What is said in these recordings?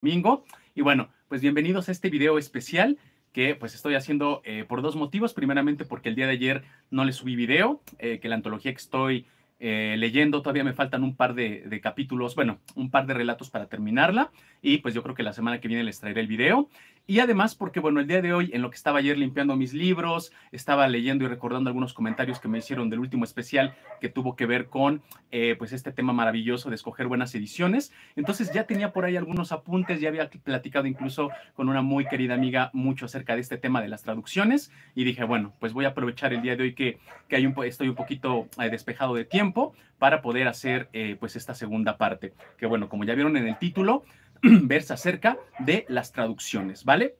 domingo. Y bueno, pues bienvenidos a este video especial que pues estoy haciendo eh, por dos motivos. Primeramente porque el día de ayer no le subí video, eh, que la antología que estoy eh, leyendo todavía me faltan un par de, capítulos, bueno, un par de relatos para terminarla. Y pues yo creo que la semana que viene les traeré el video. Y además porque, bueno, el día de hoy, en lo que estaba ayer limpiando mis libros, estaba leyendo y recordando algunos comentarios que me hicieron del último especial que tuvo que ver con, eh, pues, este tema maravilloso de escoger buenas ediciones. Entonces ya tenía por ahí algunos apuntes, ya había platicado incluso con una muy querida amiga mucho acerca de este tema de las traducciones y dije, bueno, pues voy a aprovechar el día de hoy que, que hay un, estoy un poquito eh, despejado de tiempo para poder hacer, eh, pues, esta segunda parte. Que, bueno, como ya vieron en el título, versa acerca de las traducciones, ¿vale?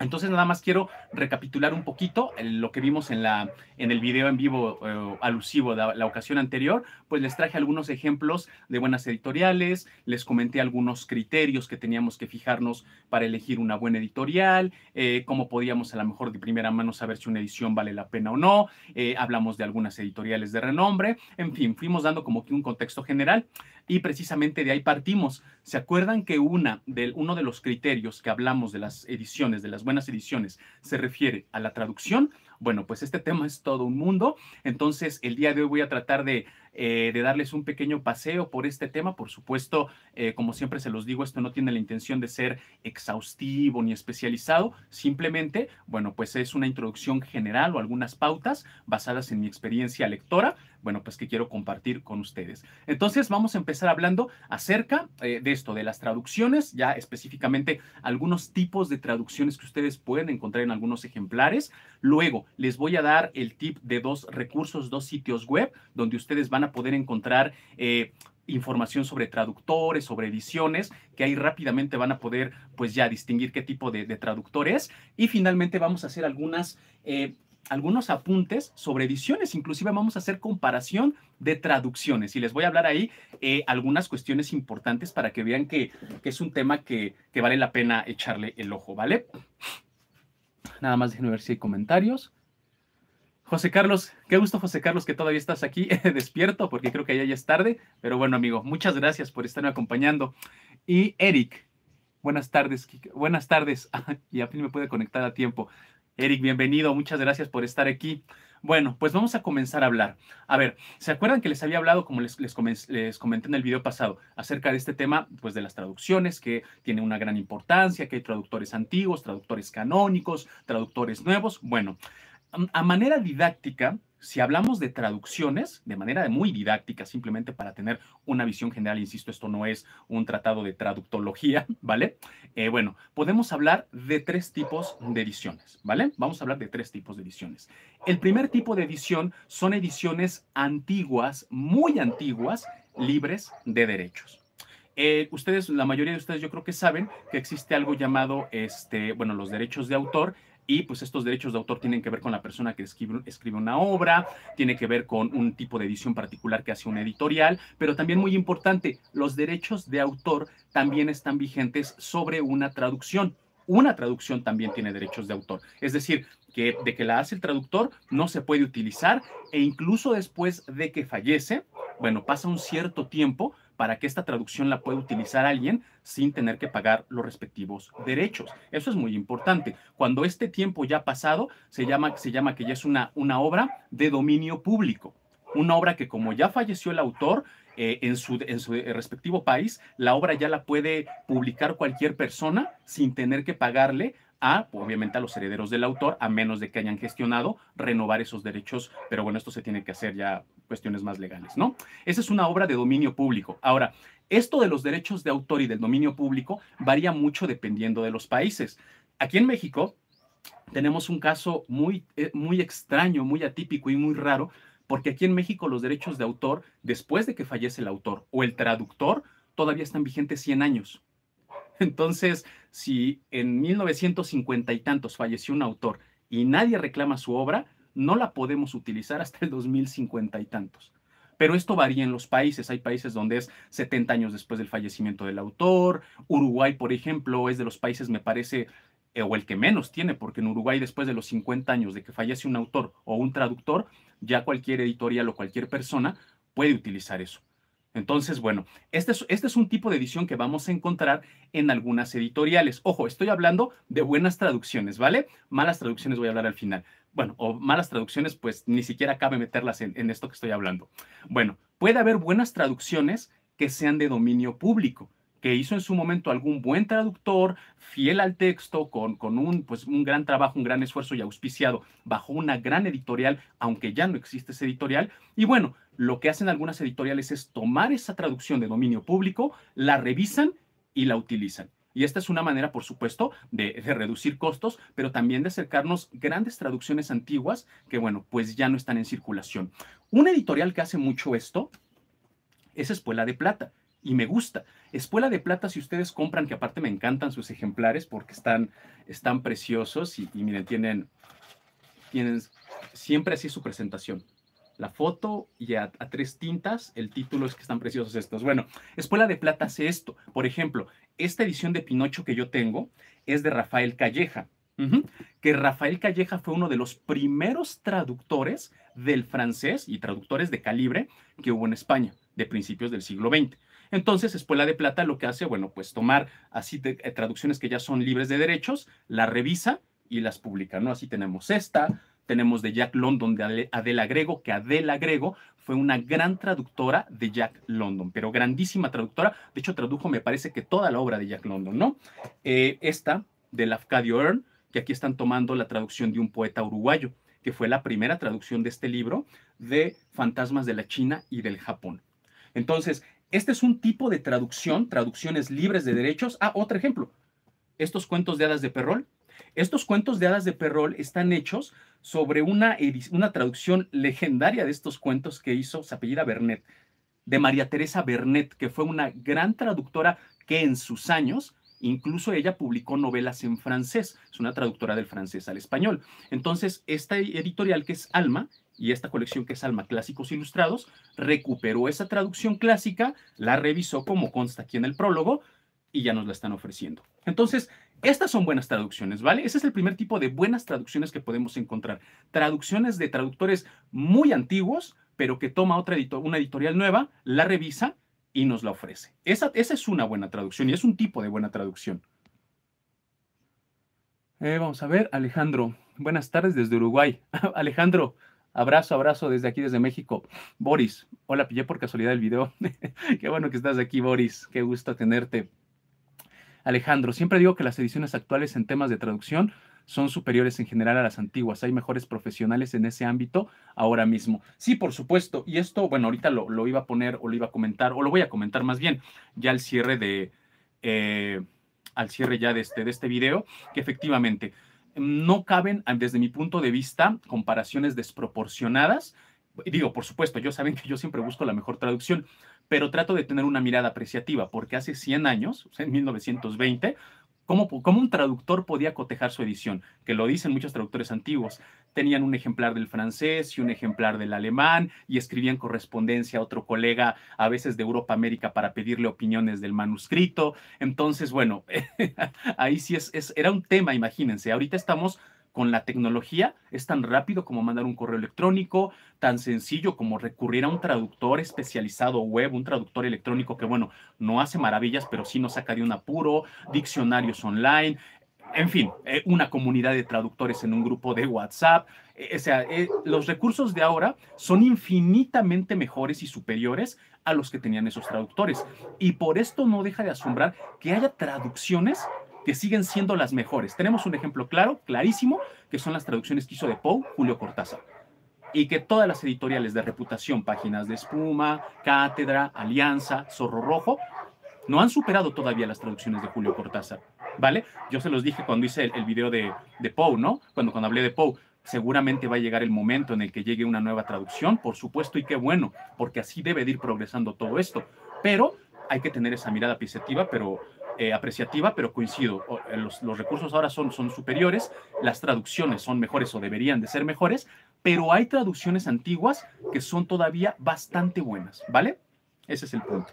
Entonces nada más quiero recapitular un poquito eh, lo que vimos en, la, en el video en vivo eh, alusivo de la, ocasión anterior, pues les traje algunos ejemplos de buenas editoriales, les comenté algunos criterios que teníamos que fijarnos para elegir una buena editorial, eh, cómo podíamos a lo mejor de primera mano saber si una edición vale la pena o no, eh, hablamos de algunas editoriales de renombre, en fin, fuimos dando como que un contexto general y precisamente de ahí partimos. ¿Se acuerdan que una del uno de los criterios que hablamos de las ediciones, de las buenas ediciones, se refiere a la traducción? Bueno, pues este tema es todo un mundo, entonces el día de hoy voy a tratar de, eh, darles un pequeño paseo por este tema. Por supuesto, eh, como siempre se los digo, esto no tiene la intención de ser exhaustivo ni especializado, simplemente, bueno, pues es una introducción general o algunas pautas basadas en mi experiencia lectora bueno, pues que quiero compartir con ustedes. Entonces vamos a empezar hablando acerca eh, de esto, de las traducciones, ya específicamente algunos tipos de traducciones que ustedes pueden encontrar en algunos ejemplares. Luego les voy a dar el tip de dos recursos, dos sitios web donde ustedes van a poder encontrar... Eh, información sobre traductores, sobre ediciones, que ahí rápidamente van a poder pues ya distinguir qué tipo de, traductores Y finalmente vamos a hacer algunas eh, algunos apuntes sobre ediciones, inclusive vamos a hacer comparación de traducciones y les voy a hablar ahí eh, algunas cuestiones importantes para que vean que, es un tema que, vale la pena echarle el ojo, ¿vale? Nada más de ver si hay comentarios. José Carlos, qué gusto José Carlos que todavía estás aquí despierto porque creo que ya, es tarde, pero bueno amigo, muchas gracias por estarme acompañando. Y Eric, buenas tardes, buenas tardes, y a fin me puede conectar a tiempo. Eric, bienvenido, muchas gracias por estar aquí. Bueno, pues vamos a comenzar a hablar. A ver, ¿se acuerdan que les había hablado, como les, les, les, comenté en el video pasado, acerca de este tema, pues de las traducciones, que tiene una gran importancia, que hay traductores antiguos, traductores canónicos, traductores nuevos? Bueno, a manera didáctica, si hablamos de traducciones, de manera muy didáctica, simplemente para tener una visión general, insisto, esto no es un tratado de traductología, ¿vale? Eh, bueno, podemos hablar de tres tipos de ediciones, ¿vale? Vamos a hablar de tres tipos de ediciones. El primer tipo de edición son ediciones antiguas, muy antiguas, libres de derechos. Eh, ustedes, la mayoría de ustedes yo creo que saben que existe algo llamado, este, bueno, los derechos de autor, y pues estos derechos de autor tienen que ver con la persona que escribe, una obra, tiene que ver con un tipo de edición particular que hace una editorial, pero también muy importante, los derechos de autor también están vigentes sobre una traducción. Una traducción también tiene derechos de autor, es decir, que de que la hace el traductor no se puede utilizar e incluso después de que fallece, bueno, pasa un cierto tiempo para que esta traducción la pueda utilizar alguien sin tener que pagar los respectivos derechos. Eso es muy importante. Cuando este tiempo ya ha pasado, se llama, se llama que ya es una, una obra de dominio público. Una obra que como ya falleció el autor, eh, en, su, en su respectivo país, la obra ya la puede publicar cualquier persona sin tener que pagarle a, obviamente, a los herederos del autor, a menos de que hayan gestionado renovar esos derechos. Pero bueno, esto se tiene que hacer ya cuestiones más legales, ¿no? Esa es una obra de dominio público. Ahora, esto de los derechos de autor y del dominio público varía mucho dependiendo de los países. Aquí en México tenemos un caso muy, eh, muy extraño, muy atípico y muy raro, porque aquí en México los derechos de autor, después de que fallece el autor o el traductor, todavía están vigentes 100 años. Entonces, si en 1950 y tantos falleció un autor y nadie reclama su obra, no la podemos utilizar hasta el 2050 y tantos. Pero esto varía en los países. Hay países donde es 70 años después del fallecimiento del autor. Uruguay, por ejemplo, es de los países, me parece, eh, o el que menos tiene, porque en Uruguay después de los 50 años de que fallece un autor o un traductor, ya cualquier editorial o cualquier persona puede utilizar eso. Entonces, bueno, este es, este es un tipo de edición que vamos a encontrar en algunas editoriales. Ojo, estoy hablando de buenas traducciones, ¿vale? Malas traducciones voy a hablar al final bueno, o malas traducciones, pues ni siquiera cabe meterlas en, esto que estoy hablando. Bueno, puede haber buenas traducciones que sean de dominio público, que hizo en su momento algún buen traductor, fiel al texto, con, un, pues, un gran trabajo, un gran esfuerzo y auspiciado bajo una gran editorial, aunque ya no existe esa editorial. Y bueno, lo que hacen algunas editoriales es tomar esa traducción de dominio público, la revisan y la utilizan. Y esta es una manera, por supuesto, de, reducir costos, pero también de acercarnos grandes traducciones antiguas que, bueno, pues ya no están en circulación. Una editorial que hace mucho esto es Espuela de Plata. Y me gusta. Espuela de Plata, si ustedes compran, que aparte me encantan sus ejemplares porque están, están preciosos y, y miren, tienen, tienen siempre así su presentación la foto y a, tres tintas el título es que están preciosos estos. Bueno, Espuela de Plata hace esto. Por ejemplo, esta edición de Pinocho que yo tengo es de Rafael Calleja, que Rafael Calleja fue uno de los primeros traductores del francés y traductores de calibre que hubo en España de principios del siglo XX. Entonces, Espuela de Plata lo que hace, bueno, pues tomar así eh, traducciones que ya son libres de derechos, la revisa y las publica, ¿no? Así tenemos esta, tenemos de Jack London de Adela Grego, que Adela Grego fue una gran traductora de Jack London, pero grandísima traductora. De hecho, tradujo, me parece que toda la obra de Jack London, ¿no? Eh, esta, de Lafcadio Earn, que aquí están tomando la traducción de un poeta uruguayo, que fue la primera traducción de este libro de Fantasmas de la China y del Japón. Entonces, este es un tipo de traducción, traducciones libres de derechos. Ah, otro ejemplo, estos cuentos de hadas de Perrol, estos cuentos de hadas de Perrol están hechos sobre una, una traducción legendaria de estos cuentos que hizo, se apellida Bernet, de María Teresa Bernet, que fue una gran traductora que en sus años Incluso ella publicó novelas en francés, es una traductora del francés al español. Entonces, esta editorial que es Alma y esta colección que es Alma Clásicos Ilustrados recuperó esa traducción clásica, la revisó como consta aquí en el prólogo y ya nos la están ofreciendo. Entonces, estas son buenas traducciones, ¿vale? Ese es el primer tipo de buenas traducciones que podemos encontrar. Traducciones de traductores muy antiguos, pero que toma otra una editorial nueva, la revisa y nos la ofrece. Esa, esa, es una buena traducción y es un tipo de buena traducción. Eh, vamos a ver, Alejandro. Buenas tardes desde Uruguay. Alejandro, abrazo, abrazo desde aquí, desde México. Boris, hola, pillé por casualidad el video. Qué bueno que estás aquí, Boris. Qué gusto tenerte. Alejandro, siempre digo que las ediciones actuales en temas de traducción son superiores en general a las antiguas. Hay mejores profesionales en ese ámbito ahora mismo. Sí, por supuesto. Y esto, bueno, ahorita lo, iba a poner o lo iba a comentar, o lo voy a comentar más bien, ya al cierre de, eh, al cierre ya este, de este video, que efectivamente no caben, ah, desde mi punto de vista, comparaciones desproporcionadas. Digo, por supuesto, yo saben que yo siempre busco la mejor traducción, pero trato de tener una mirada apreciativa, porque hace 100 años, en 1920, ¿Cómo, un traductor podía cotejar su edición? Que lo dicen muchos traductores antiguos. Tenían un ejemplar del francés y un ejemplar del alemán y escribían correspondencia a otro colega, a veces de Europa América, para pedirle opiniones del manuscrito. Entonces, bueno, ahí sí es, es, era un tema, imagínense. Ahorita estamos con la tecnología es tan rápido como mandar un correo electrónico, tan sencillo como recurrir a un traductor especializado web, un traductor electrónico que, bueno, no hace maravillas, pero sí nos saca de un apuro, diccionarios online, en fin, eh, una comunidad de traductores en un grupo de WhatsApp. Eh, o sea, eh, los recursos de ahora son infinitamente mejores y superiores a los que tenían esos traductores. Y por esto no deja de asombrar que haya traducciones que siguen siendo las mejores. Tenemos un ejemplo claro, clarísimo, que son las traducciones que hizo de Poe Julio Cortázar. Y que todas las editoriales de reputación, páginas de espuma, cátedra, alianza, zorro rojo, no han superado todavía las traducciones de Julio Cortázar, ¿vale? Yo se los dije cuando hice el, video de, de Poe, ¿no? Cuando, cuando hablé de Poe, seguramente va a llegar el momento en el que llegue una nueva traducción, por supuesto, y qué bueno, porque así debe de ir progresando todo esto. Pero hay que tener esa mirada pisetiva, pero eh, apreciativa, pero coincido, eh, los, recursos ahora son, son superiores, las traducciones son mejores o deberían de ser mejores, pero hay traducciones antiguas que son todavía bastante buenas, ¿vale? Ese es el punto.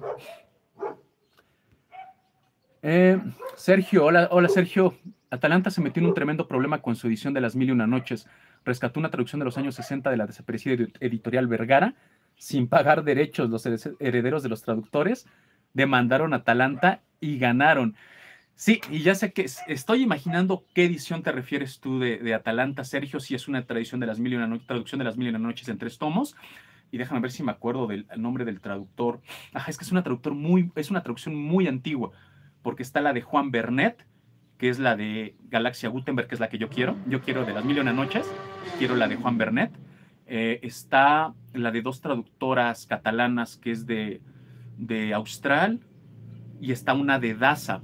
Eh, Sergio, hola, hola Sergio. Atalanta se metió en un tremendo problema con su edición de Las Mil y Una Noches. Rescató una traducción de los años 60 de la desaparecida editorial Vergara sin pagar derechos los herederos de los traductores demandaron a Atalanta y ganaron. Sí, y ya sé que estoy imaginando qué edición te refieres tú de, Atalanta, Sergio, si es una tradición de las mil y una traducción de las mil y una noches en tres tomos. Y déjame ver si me acuerdo del nombre del traductor. Ajá, es que es una, traductor muy, es una traducción muy antigua, porque está la de Juan Bernet, que es la de Galaxia Gutenberg, que es la que yo quiero. Yo quiero de las mil y una noches, quiero la de Juan Bernet. Eh, está la de dos traductoras catalanas, que es de de Austral y está una de Daza,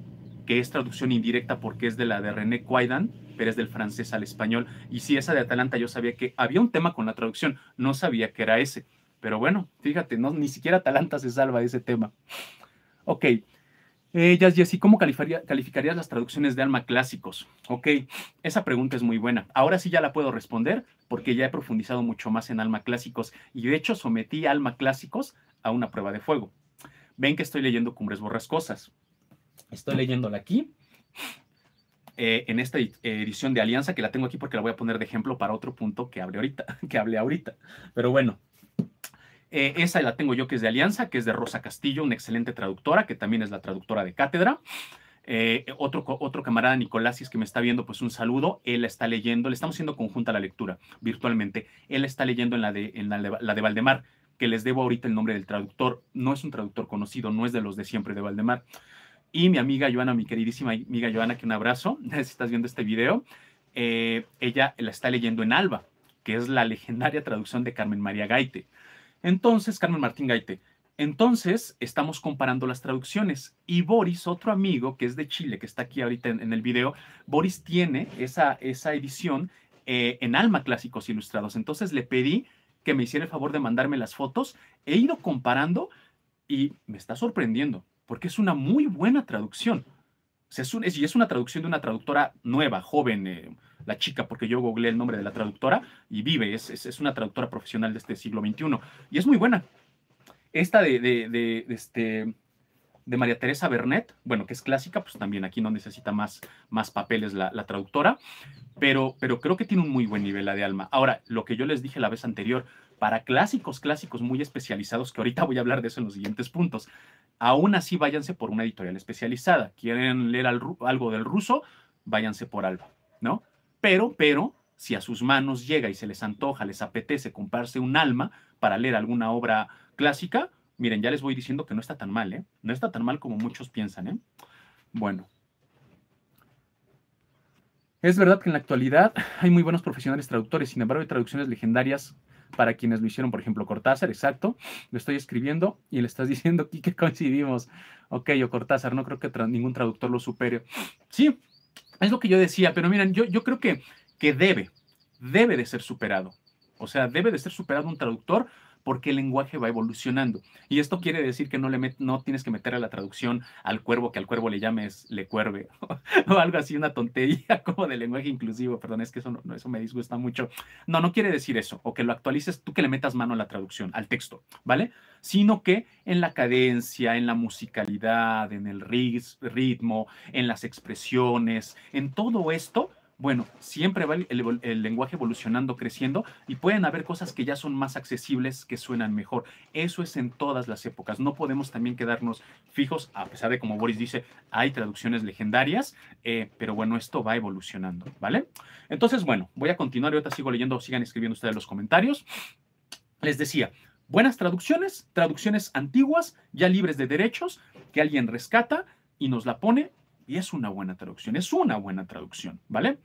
que es traducción indirecta porque es de la de René Quaidan, pero es del francés al español. Y si esa de Atalanta yo sabía que había un tema con la traducción, no sabía que era ese. Pero bueno, fíjate, no, ni siquiera Atalanta se salva de ese tema. Ok. Ellas, eh, y así ¿cómo calificarías las traducciones de alma clásicos? Ok, esa pregunta es muy buena. Ahora sí ya la puedo responder porque ya he profundizado mucho más en alma clásicos y de hecho sometí alma clásicos a una prueba de fuego ven que estoy leyendo Cumbres Borrascosas. Estoy leyéndola aquí, eh, en esta eh, edición de Alianza, que la tengo aquí porque la voy a poner de ejemplo para otro punto que hable ahorita. Que hablé ahorita. Pero bueno, eh, esa la tengo yo que es de Alianza, que es de Rosa Castillo, una excelente traductora, que también es la traductora de cátedra. otro, otro camarada, Nicolás, que me está viendo, pues un saludo. Él está leyendo, le estamos haciendo conjunta la lectura virtualmente. Él está leyendo en en la de Valdemar, que les debo ahorita el nombre del traductor. No es un traductor conocido, no es de los de siempre de Valdemar. Y mi amiga Joana, mi queridísima amiga Joana, que un abrazo, si estás viendo este video, eh, ella la está leyendo en Alba, que es la legendaria traducción de Carmen María Gaite. Entonces, Carmen Martín Gaite, entonces estamos comparando las traducciones y Boris, otro amigo que es de Chile, que está aquí ahorita en, el video, Boris tiene esa, esa edición eh, en Alma Clásicos Ilustrados. Entonces le pedí que me hiciera el favor de mandarme las fotos, he ido comparando y me está sorprendiendo, porque es una muy buena traducción. es y es una traducción de una traductora nueva, joven, eh, la chica, porque yo googleé el nombre de la traductora y vive, es, una traductora profesional de este siglo XXI. Y es muy buena. Esta de, de este, de María Teresa Bernet, bueno, que es clásica, pues también aquí no necesita más, más papeles la, la, traductora, pero, pero creo que tiene un muy buen nivel de Alma. Ahora, lo que yo les dije la vez anterior, para clásicos, clásicos muy especializados, que ahorita voy a hablar de eso en los siguientes puntos, aún así váyanse por una editorial especializada. ¿Quieren leer algo del ruso? Váyanse por Alba, ¿no? Pero, pero, si a sus manos llega y se les antoja, les apetece comprarse un alma para leer alguna obra clásica, Miren, ya les voy diciendo que no está tan mal, ¿eh? No está tan mal como muchos piensan, ¿eh? Bueno. Es verdad que en la actualidad hay muy buenos profesionales traductores, sin embargo hay traducciones legendarias para quienes lo hicieron, por ejemplo, Cortázar, exacto, Le estoy escribiendo y le estás diciendo que coincidimos. Ok, yo, Cortázar, no creo que ningún traductor lo supere. Sí, es lo que yo decía, pero miren, yo, yo creo que, que debe, debe de ser superado. O sea, debe de ser superado un traductor porque el lenguaje va evolucionando. Y esto quiere decir que no, le no tienes que meter a la traducción al cuervo que al cuervo le llames le cuerve o algo así, una tontería como de lenguaje inclusivo. Perdón, es que eso, no, eso me disgusta mucho. No, no quiere decir eso, o que lo actualices tú que le metas mano a la traducción, al texto, ¿vale? Sino que en la cadencia, en la musicalidad, en el ritmo, en las expresiones, en todo esto bueno, siempre va el, lenguaje evolucionando, creciendo y pueden haber cosas que ya son más accesibles, que suenan mejor. Eso es en todas las épocas. No podemos también quedarnos fijos, a pesar de como Boris dice, hay traducciones legendarias, eh, pero bueno, esto va evolucionando, ¿vale? Entonces, bueno, voy a continuar y ahorita sigo leyendo sigan escribiendo ustedes los comentarios. Les decía, buenas traducciones, traducciones antiguas, ya libres de derechos, que alguien rescata y nos la pone y es una buena traducción, es una buena traducción, ¿vale?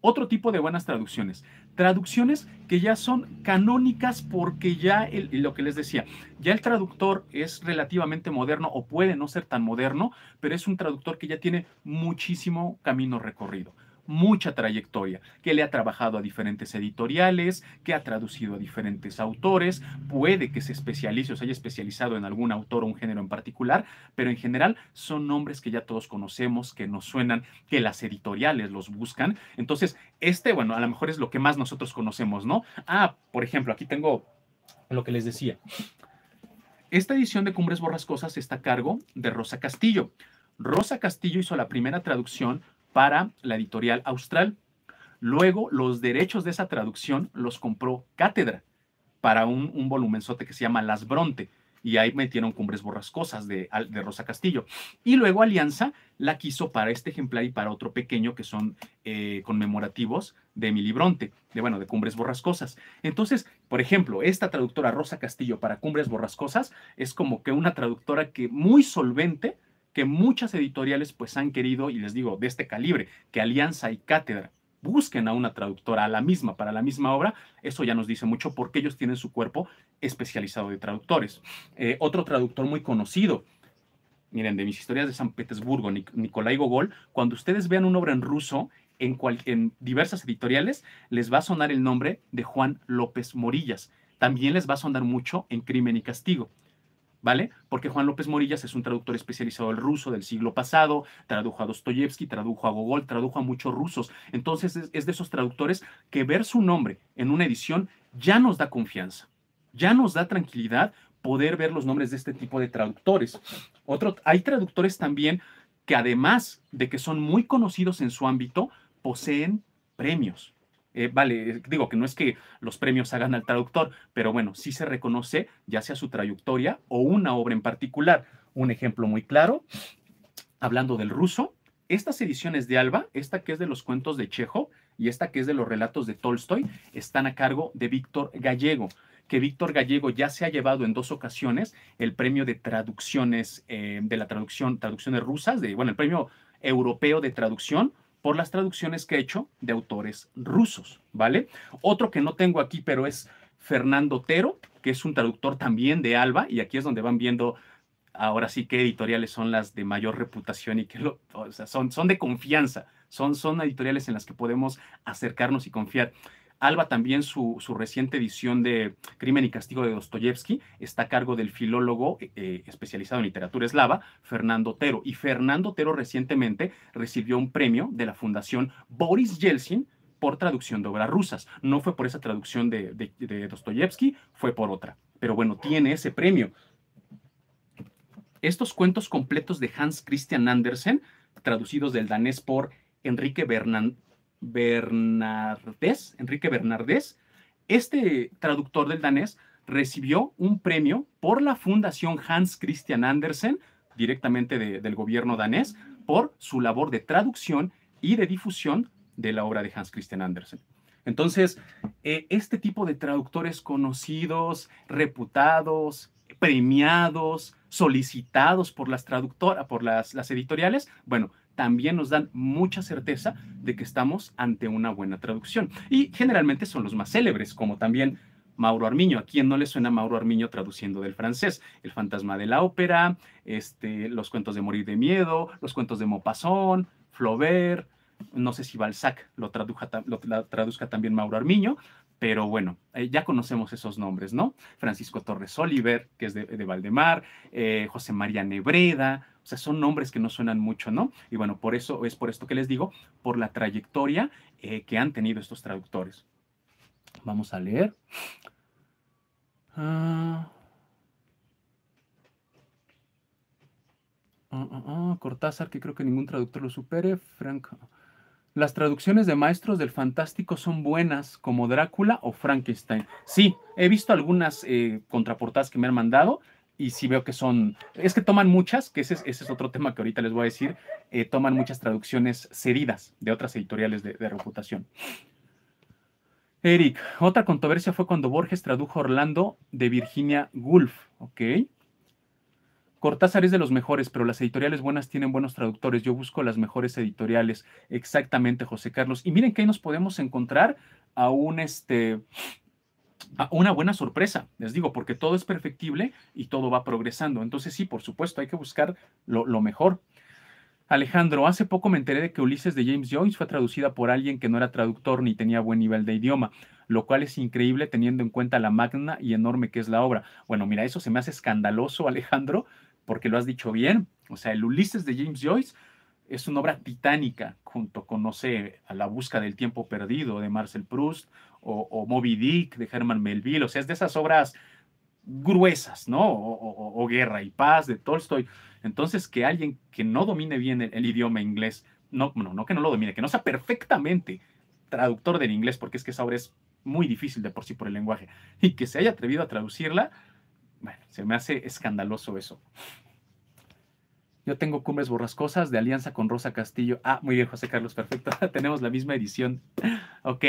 Otro tipo de buenas traducciones, traducciones que ya son canónicas porque ya, lo que les decía, ya el traductor es relativamente moderno o puede no ser tan moderno, pero es un traductor que ya tiene muchísimo camino recorrido mucha trayectoria, que le ha trabajado a diferentes editoriales, que ha traducido a diferentes autores, puede que se especialice o se haya especializado en algún autor o un género en particular, pero en general son nombres que ya todos conocemos, que nos suenan, que las editoriales los buscan. Entonces, este, bueno, a lo mejor es lo que más nosotros conocemos, ¿no? Ah, por ejemplo, aquí tengo lo que les decía. Esta edición de Cumbres Borrascosas está a cargo de Rosa Castillo. Rosa Castillo hizo la primera traducción para la editorial Austral. Luego, los derechos de esa traducción los compró Cátedra para un, un volumenzote que se llama Las Bronte. Y ahí metieron Cumbres Borrascosas de, Rosa Castillo. Y luego Alianza la quiso para este ejemplar y para otro pequeño que son eh, conmemorativos de Emily Bronte, de, bueno, de Cumbres Borrascosas. Entonces, por ejemplo, esta traductora Rosa Castillo para Cumbres Borrascosas es como que una traductora que muy solvente que muchas editoriales pues han querido, y les digo, de este calibre, que Alianza y Cátedra busquen a una traductora, a la misma, para la misma obra, eso ya nos dice mucho porque ellos tienen su cuerpo especializado de traductores. Eh, otro traductor muy conocido, miren, de mis historias de San Petersburgo, nicolai Gogol, cuando ustedes vean una obra en ruso, en, cual, en diversas editoriales, les va a sonar el nombre de Juan López Morillas. También les va a sonar mucho en Crimen y Castigo. ¿vale? Porque Juan López Morillas es un traductor especializado al ruso del siglo pasado, tradujo a Dostoyevsky, tradujo a Gogol, tradujo a muchos rusos. Entonces es de esos traductores que ver su nombre en una edición ya nos da confianza, ya nos da tranquilidad poder ver los nombres de este tipo de traductores. Otro, hay traductores también que además de que son muy conocidos en su ámbito, poseen premios. Eh, vale, digo que no es que los premios hagan al traductor, pero bueno, sí se reconoce ya sea su trayectoria o una obra en particular. Un ejemplo muy claro, hablando del ruso, estas ediciones de Alba, esta que es de los cuentos de Chejo y esta que es de los relatos de Tolstoy, están a cargo de Víctor Gallego que Víctor Gallego ya se ha llevado en dos ocasiones el premio de traducciones eh, de la traducción, traducciones rusas, de, bueno, el premio europeo de traducción por las traducciones que he hecho de autores rusos, ¿vale? Otro que no tengo aquí, pero es Fernando Tero, que es un traductor también de Alba, y aquí es donde van viendo ahora sí qué editoriales son las de mayor reputación y que lo, sea, son, son de confianza, son, son editoriales en las que podemos acercarnos y confiar. Alba también su, reciente edición de Crimen y Castigo de Dostoyevsky está a cargo del filólogo eh, eh, especializado en literatura eslava, Fernando Otero. Y Fernando Otero recientemente recibió un premio de la Fundación Boris Yeltsin por traducción de obras rusas. No fue por esa traducción de, de Dostoyevsky, fue por otra. Pero bueno, tiene ese premio. Estos cuentos completos de Hans Christian Andersen, traducidos del danés por Enrique Bernan Bernardes, Enrique Bernardés, este traductor del danés recibió un premio por la Fundación Hans Christian Andersen, directamente del gobierno danés, por su labor de traducción y de difusión de la obra de Hans Christian Andersen. Entonces, eh, este tipo de traductores conocidos, reputados, premiados, solicitados por las traductoras, por las, las editoriales, bueno, también nos dan mucha certeza de que estamos ante una buena traducción. Y generalmente son los más célebres, como también Mauro Armiño. ¿A quién no le suena Mauro Armiño traduciendo del francés? El fantasma de la ópera, este, los cuentos de Morir de Miedo, los cuentos de Maupassant, Flaubert. No sé si Balzac lo, traduzca también Mauro Armiño, pero bueno, eh, ya conocemos esos nombres, ¿no? Francisco Torres Oliver, que es de, Valdemar, eh, José María Nebreda, o sea, son nombres que no suenan mucho, ¿no? Y bueno, por eso es por esto que les digo, por la trayectoria eh, que han tenido estos traductores. Vamos a leer. Ah. Ah, ah, Cortázar, que creo que ningún traductor lo supere. Frank. Las traducciones de maestros del fantástico son buenas, como Drácula o Frankenstein. Sí, he visto algunas eh, contraportadas que me han mandado y sí veo que son, es que toman muchas, que ese es, ese otro tema que ahorita les voy a decir, eh, toman muchas traducciones cedidas de otras editoriales de, reputación. Eric, otra controversia fue cuando Borges tradujo Orlando de Virginia Woolf, ¿ok? Cortázar es de los mejores, pero las editoriales buenas tienen buenos traductores. Yo busco las mejores editoriales. Exactamente, José Carlos. Y miren que ahí nos podemos encontrar a un, este, una buena sorpresa, les digo, porque todo es perfectible y todo va progresando. Entonces sí, por supuesto, hay que buscar lo, mejor. Alejandro, hace poco me enteré de que Ulises de James Joyce fue traducida por alguien que no era traductor ni tenía buen nivel de idioma, lo cual es increíble teniendo en cuenta la magna y enorme que es la obra. Bueno, mira, eso se me hace escandaloso, Alejandro, porque lo has dicho bien. O sea, el Ulises de James Joyce es una obra titánica, junto con, no sé, a La Busca del Tiempo Perdido de Marcel Proust o, Moby Dick de Herman Melville, o sea, es de esas obras gruesas, ¿no? O, Guerra y Paz de Tolstoy. Entonces, que alguien que no domine bien el, idioma inglés, no, no, no que no lo domine, que no sea perfectamente traductor del inglés, porque es que esa obra es muy difícil de por sí por el lenguaje, y que se haya atrevido a traducirla, bueno, se me hace escandaloso eso. Yo tengo Cumbres Borrascosas de Alianza con Rosa Castillo. Ah, muy bien, José Carlos, perfecto. Tenemos la misma edición. ok.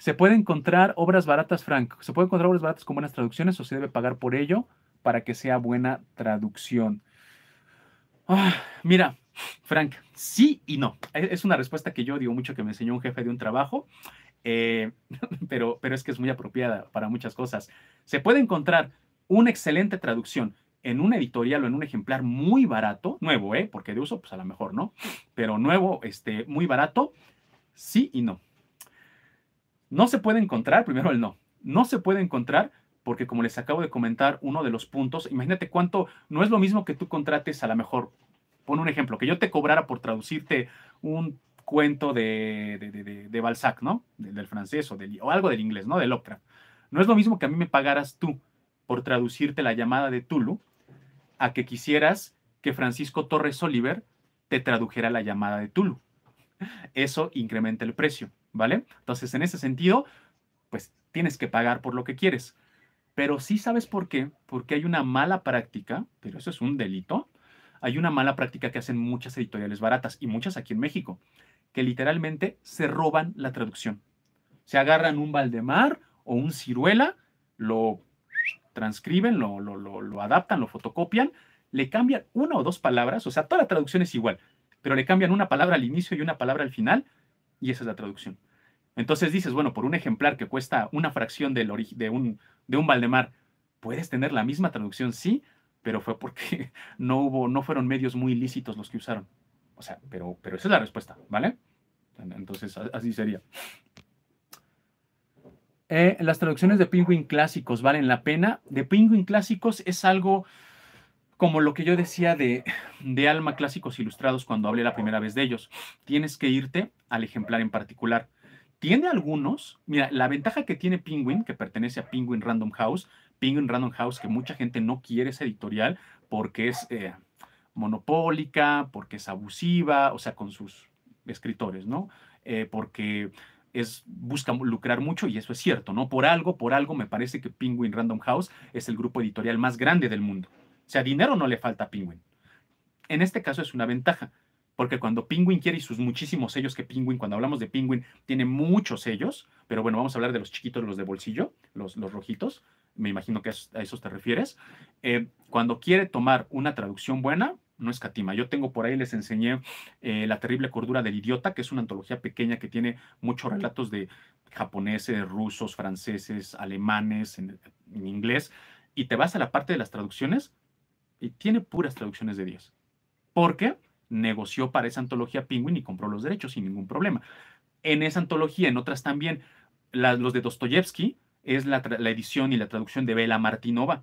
Se puede encontrar obras baratas, Frank. Se puede encontrar obras baratas con buenas traducciones o se debe pagar por ello para que sea buena traducción. Ah, mira, Frank, sí y no. E, es una respuesta que yo digo mucho que me enseñó un jefe de un trabajo, eh, pero, pero es que es muy apropiada para muchas cosas. Se puede encontrar una excelente traducción en un editorial o en un ejemplar muy barato, nuevo, ¿eh? porque de uso, pues a lo mejor no, pero nuevo, este, muy barato, sí y no. No se puede encontrar, primero el no, no se puede encontrar porque como les acabo de comentar, uno de los puntos, imagínate cuánto, no es lo mismo que tú contrates a la mejor, pon un ejemplo, que yo te cobrara por traducirte un cuento de, de, de, Balzac, ¿no? Del, francés o, del, o algo del inglés, ¿no? Del locra No es lo mismo que a mí me pagaras tú por traducirte la llamada de Tulu a que quisieras que Francisco Torres Oliver te tradujera la llamada de Tulu. Eso incrementa el precio. ¿vale? Entonces, en ese sentido, pues tienes que pagar por lo que quieres. Pero sí sabes por qué, porque hay una mala práctica, pero eso es un delito, hay una mala práctica que hacen muchas editoriales baratas y muchas aquí en México, que literalmente se roban la traducción. Se agarran un Valdemar o un Ciruela, lo transcriben, lo, lo, lo, lo adaptan, lo fotocopian, le cambian una o dos palabras, o sea, toda la traducción es igual, pero le cambian una palabra al inicio y una palabra al final y esa es la traducción. Entonces dices, bueno, por un ejemplar que cuesta una fracción del de, un, de un Valdemar, puedes tener la misma traducción, sí, pero fue porque no hubo, no fueron medios muy ilícitos los que usaron. O sea, pero, pero esa es la respuesta, ¿vale? Entonces, así sería. Eh, las traducciones de Penguin clásicos valen la pena. De Penguin clásicos es algo como lo que yo decía de, Alma Clásicos Ilustrados cuando hablé la primera vez de ellos. Tienes que irte al ejemplar en particular. Tiene algunos, mira, la ventaja que tiene Penguin, que pertenece a Penguin Random House, Penguin Random House, que mucha gente no quiere esa editorial porque es eh, monopólica, porque es abusiva, o sea, con sus escritores, ¿no? Eh, porque es, busca lucrar mucho y eso es cierto, ¿no? Por algo, por algo me parece que Penguin Random House es el grupo editorial más grande del mundo. O sea, dinero no le falta a Penguin. En este caso es una ventaja, porque cuando Penguin quiere y sus muchísimos sellos que Penguin, cuando hablamos de Penguin, tiene muchos sellos, pero bueno, vamos a hablar de los chiquitos, los de bolsillo, los, los rojitos, me imagino que a esos te refieres. Eh, cuando quiere tomar una traducción buena, no escatima. Yo tengo por ahí, les enseñé eh, La terrible cordura del idiota, que es una antología pequeña que tiene muchos relatos de japoneses, rusos, franceses, alemanes, en inglés, y te vas a la parte de las traducciones y tiene puras traducciones de Dios. Porque negoció para esa antología Penguin y compró los derechos sin ningún problema. En esa antología, en otras también, los de Dostoyevsky es la, edición y la traducción de Bela Martinova,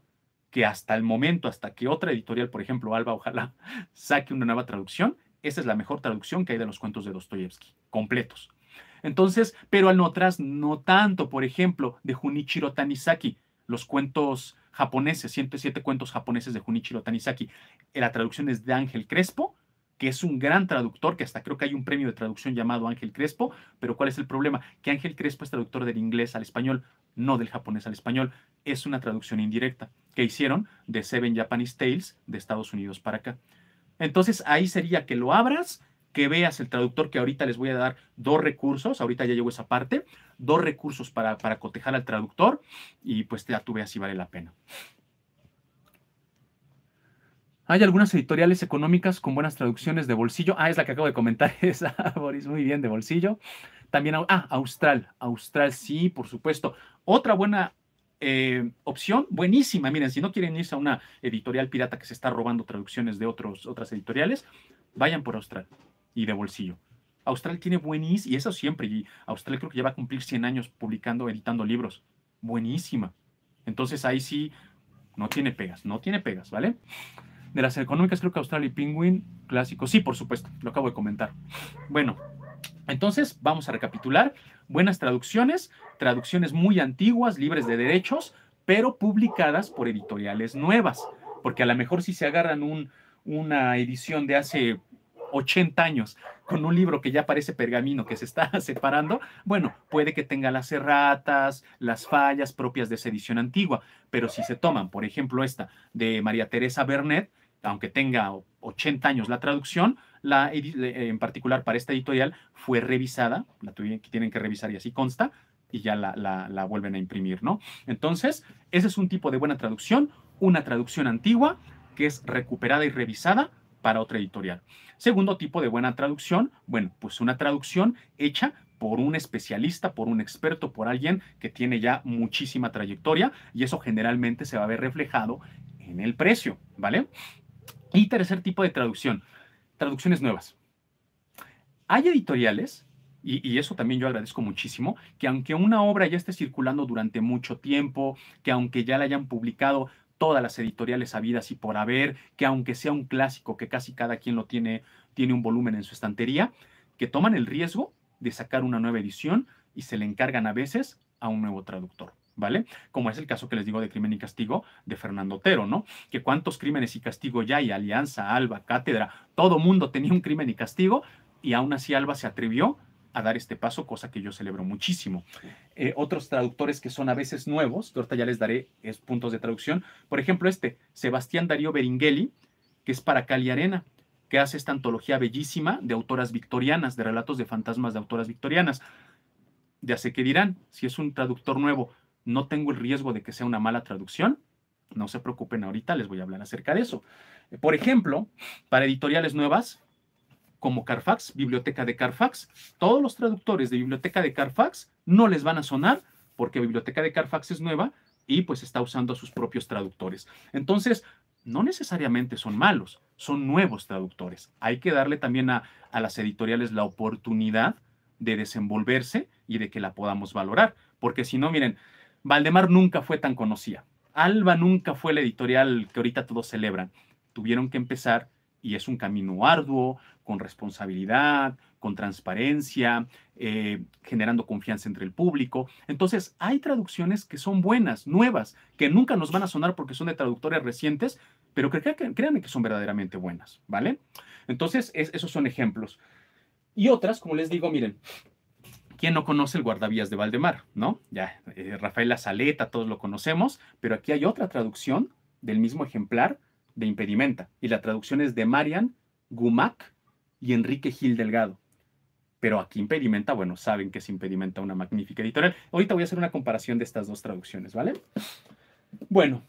que hasta el momento, hasta que otra editorial, por ejemplo, Alba, ojalá, saque una nueva traducción, esa es la mejor traducción que hay de los cuentos de Dostoyevsky, completos. Entonces, pero en otras no tanto, por ejemplo, de Junichiro Tanizaki, los cuentos japoneses, 107 cuentos japoneses de Junichiro Tanizaki. Eh, la traducción es de Ángel Crespo, que es un gran traductor, que hasta creo que hay un premio de traducción llamado Ángel Crespo, pero ¿cuál es el problema? Que Ángel Crespo es traductor del inglés al español, no del japonés al español. Es una traducción indirecta que hicieron de Seven Japanese Tales de Estados Unidos para acá. Entonces ahí sería que lo abras que veas el traductor, que ahorita les voy a dar dos recursos, ahorita ya llegó esa parte, dos recursos para, para cotejar al traductor y pues ya tú veas si vale la pena. Hay algunas editoriales económicas con buenas traducciones de bolsillo. Ah, es la que acabo de comentar esa, Boris. Muy bien, de bolsillo. También, ah, Austral. Austral, sí, por supuesto. Otra buena eh, opción, buenísima. Miren, si no quieren irse a una editorial pirata que se está robando traducciones de otros, otras editoriales, vayan por Austral y de bolsillo. Austral tiene buenísima y eso siempre, y Austral creo que ya va a cumplir 100 años publicando, editando libros. Buenísima. Entonces ahí sí, no tiene pegas, no tiene pegas, ¿vale? De las económicas creo que Austral y Penguin, clásico, sí, por supuesto, lo acabo de comentar. Bueno, entonces vamos a recapitular. Buenas traducciones, traducciones muy antiguas, libres de derechos, pero publicadas por editoriales nuevas, porque a lo mejor si se agarran un, una edición de hace 80 años con un libro que ya parece pergamino, que se está separando, bueno, puede que tenga las erratas, las fallas propias de esa edición antigua, pero si se toman, por ejemplo, esta de María Teresa Bernet, aunque tenga 80 años la traducción, la, eh, en particular para esta editorial fue revisada, la tienen que revisar y así consta, y ya la vuelven a imprimir, ¿no? Entonces, ese es un tipo de buena traducción, una traducción antigua que es recuperada y revisada para otra editorial. Segundo tipo de buena traducción, bueno, pues una traducción hecha por un especialista, por un experto, por alguien que tiene ya muchísima trayectoria y eso generalmente se va a ver reflejado en el precio, ¿vale? Y tercer tipo de traducción, traducciones nuevas. Hay editoriales, y, eso también yo agradezco muchísimo, que aunque una obra ya esté circulando durante mucho tiempo, que aunque ya la hayan publicado, todas las editoriales habidas y por haber, que aunque sea un clásico que casi cada quien lo tiene, tiene un volumen en su estantería, que toman el riesgo de sacar una nueva edición y se le encargan a veces a un nuevo traductor. ¿vale? Como es el caso que les digo de Crimen y Castigo de Fernando Otero, ¿no? Que cuántos crímenes y castigo ya hay, Alianza, Alba, Cátedra, todo mundo tenía un crimen y castigo y aún así Alba se atrevió a dar este paso, cosa que yo celebro muchísimo. Eh, otros traductores que son a veces nuevos, que ahorita ya les daré es, puntos de traducción. Por ejemplo, este, Sebastián Darío Beringheli, que es para Cali Arena, que hace esta antología bellísima de autoras victorianas, de relatos de fantasmas de autoras victorianas. Ya sé que dirán, si es un traductor nuevo, no tengo el riesgo de que sea una mala traducción. No se preocupen ahorita, les voy a hablar acerca de eso. Por ejemplo, para editoriales nuevas, como Carfax, Biblioteca de Carfax. Todos los traductores de Biblioteca de Carfax no les van a sonar porque Biblioteca de Carfax es nueva y pues está usando a sus propios traductores. Entonces, no necesariamente son malos, son nuevos traductores. Hay que darle también a, a las editoriales la oportunidad de desenvolverse y de que la podamos valorar, porque si no, miren, Valdemar nunca fue tan conocida. Alba nunca fue la editorial que ahorita todos celebran. Tuvieron que empezar y es un camino arduo, con responsabilidad, con transparencia, eh, generando confianza entre el público. Entonces, hay traducciones que son buenas, nuevas, que nunca nos van a sonar porque son de traductores recientes, pero que, créanme que son verdaderamente buenas, ¿vale? Entonces, esos son ejemplos. Y otras, como les digo, miren, ¿quién no conoce el guardavías de Valdemar? ¿No? Ya, rafaela eh, Rafael todos lo conocemos, pero aquí hay otra traducción del mismo ejemplar de impedimenta, y la traducción es de Marian Gumac y Enrique Gil Delgado. Pero aquí impedimenta, bueno, saben que se impedimenta una magnífica editorial. Ahorita voy a hacer una comparación de estas dos traducciones, ¿vale? Bueno,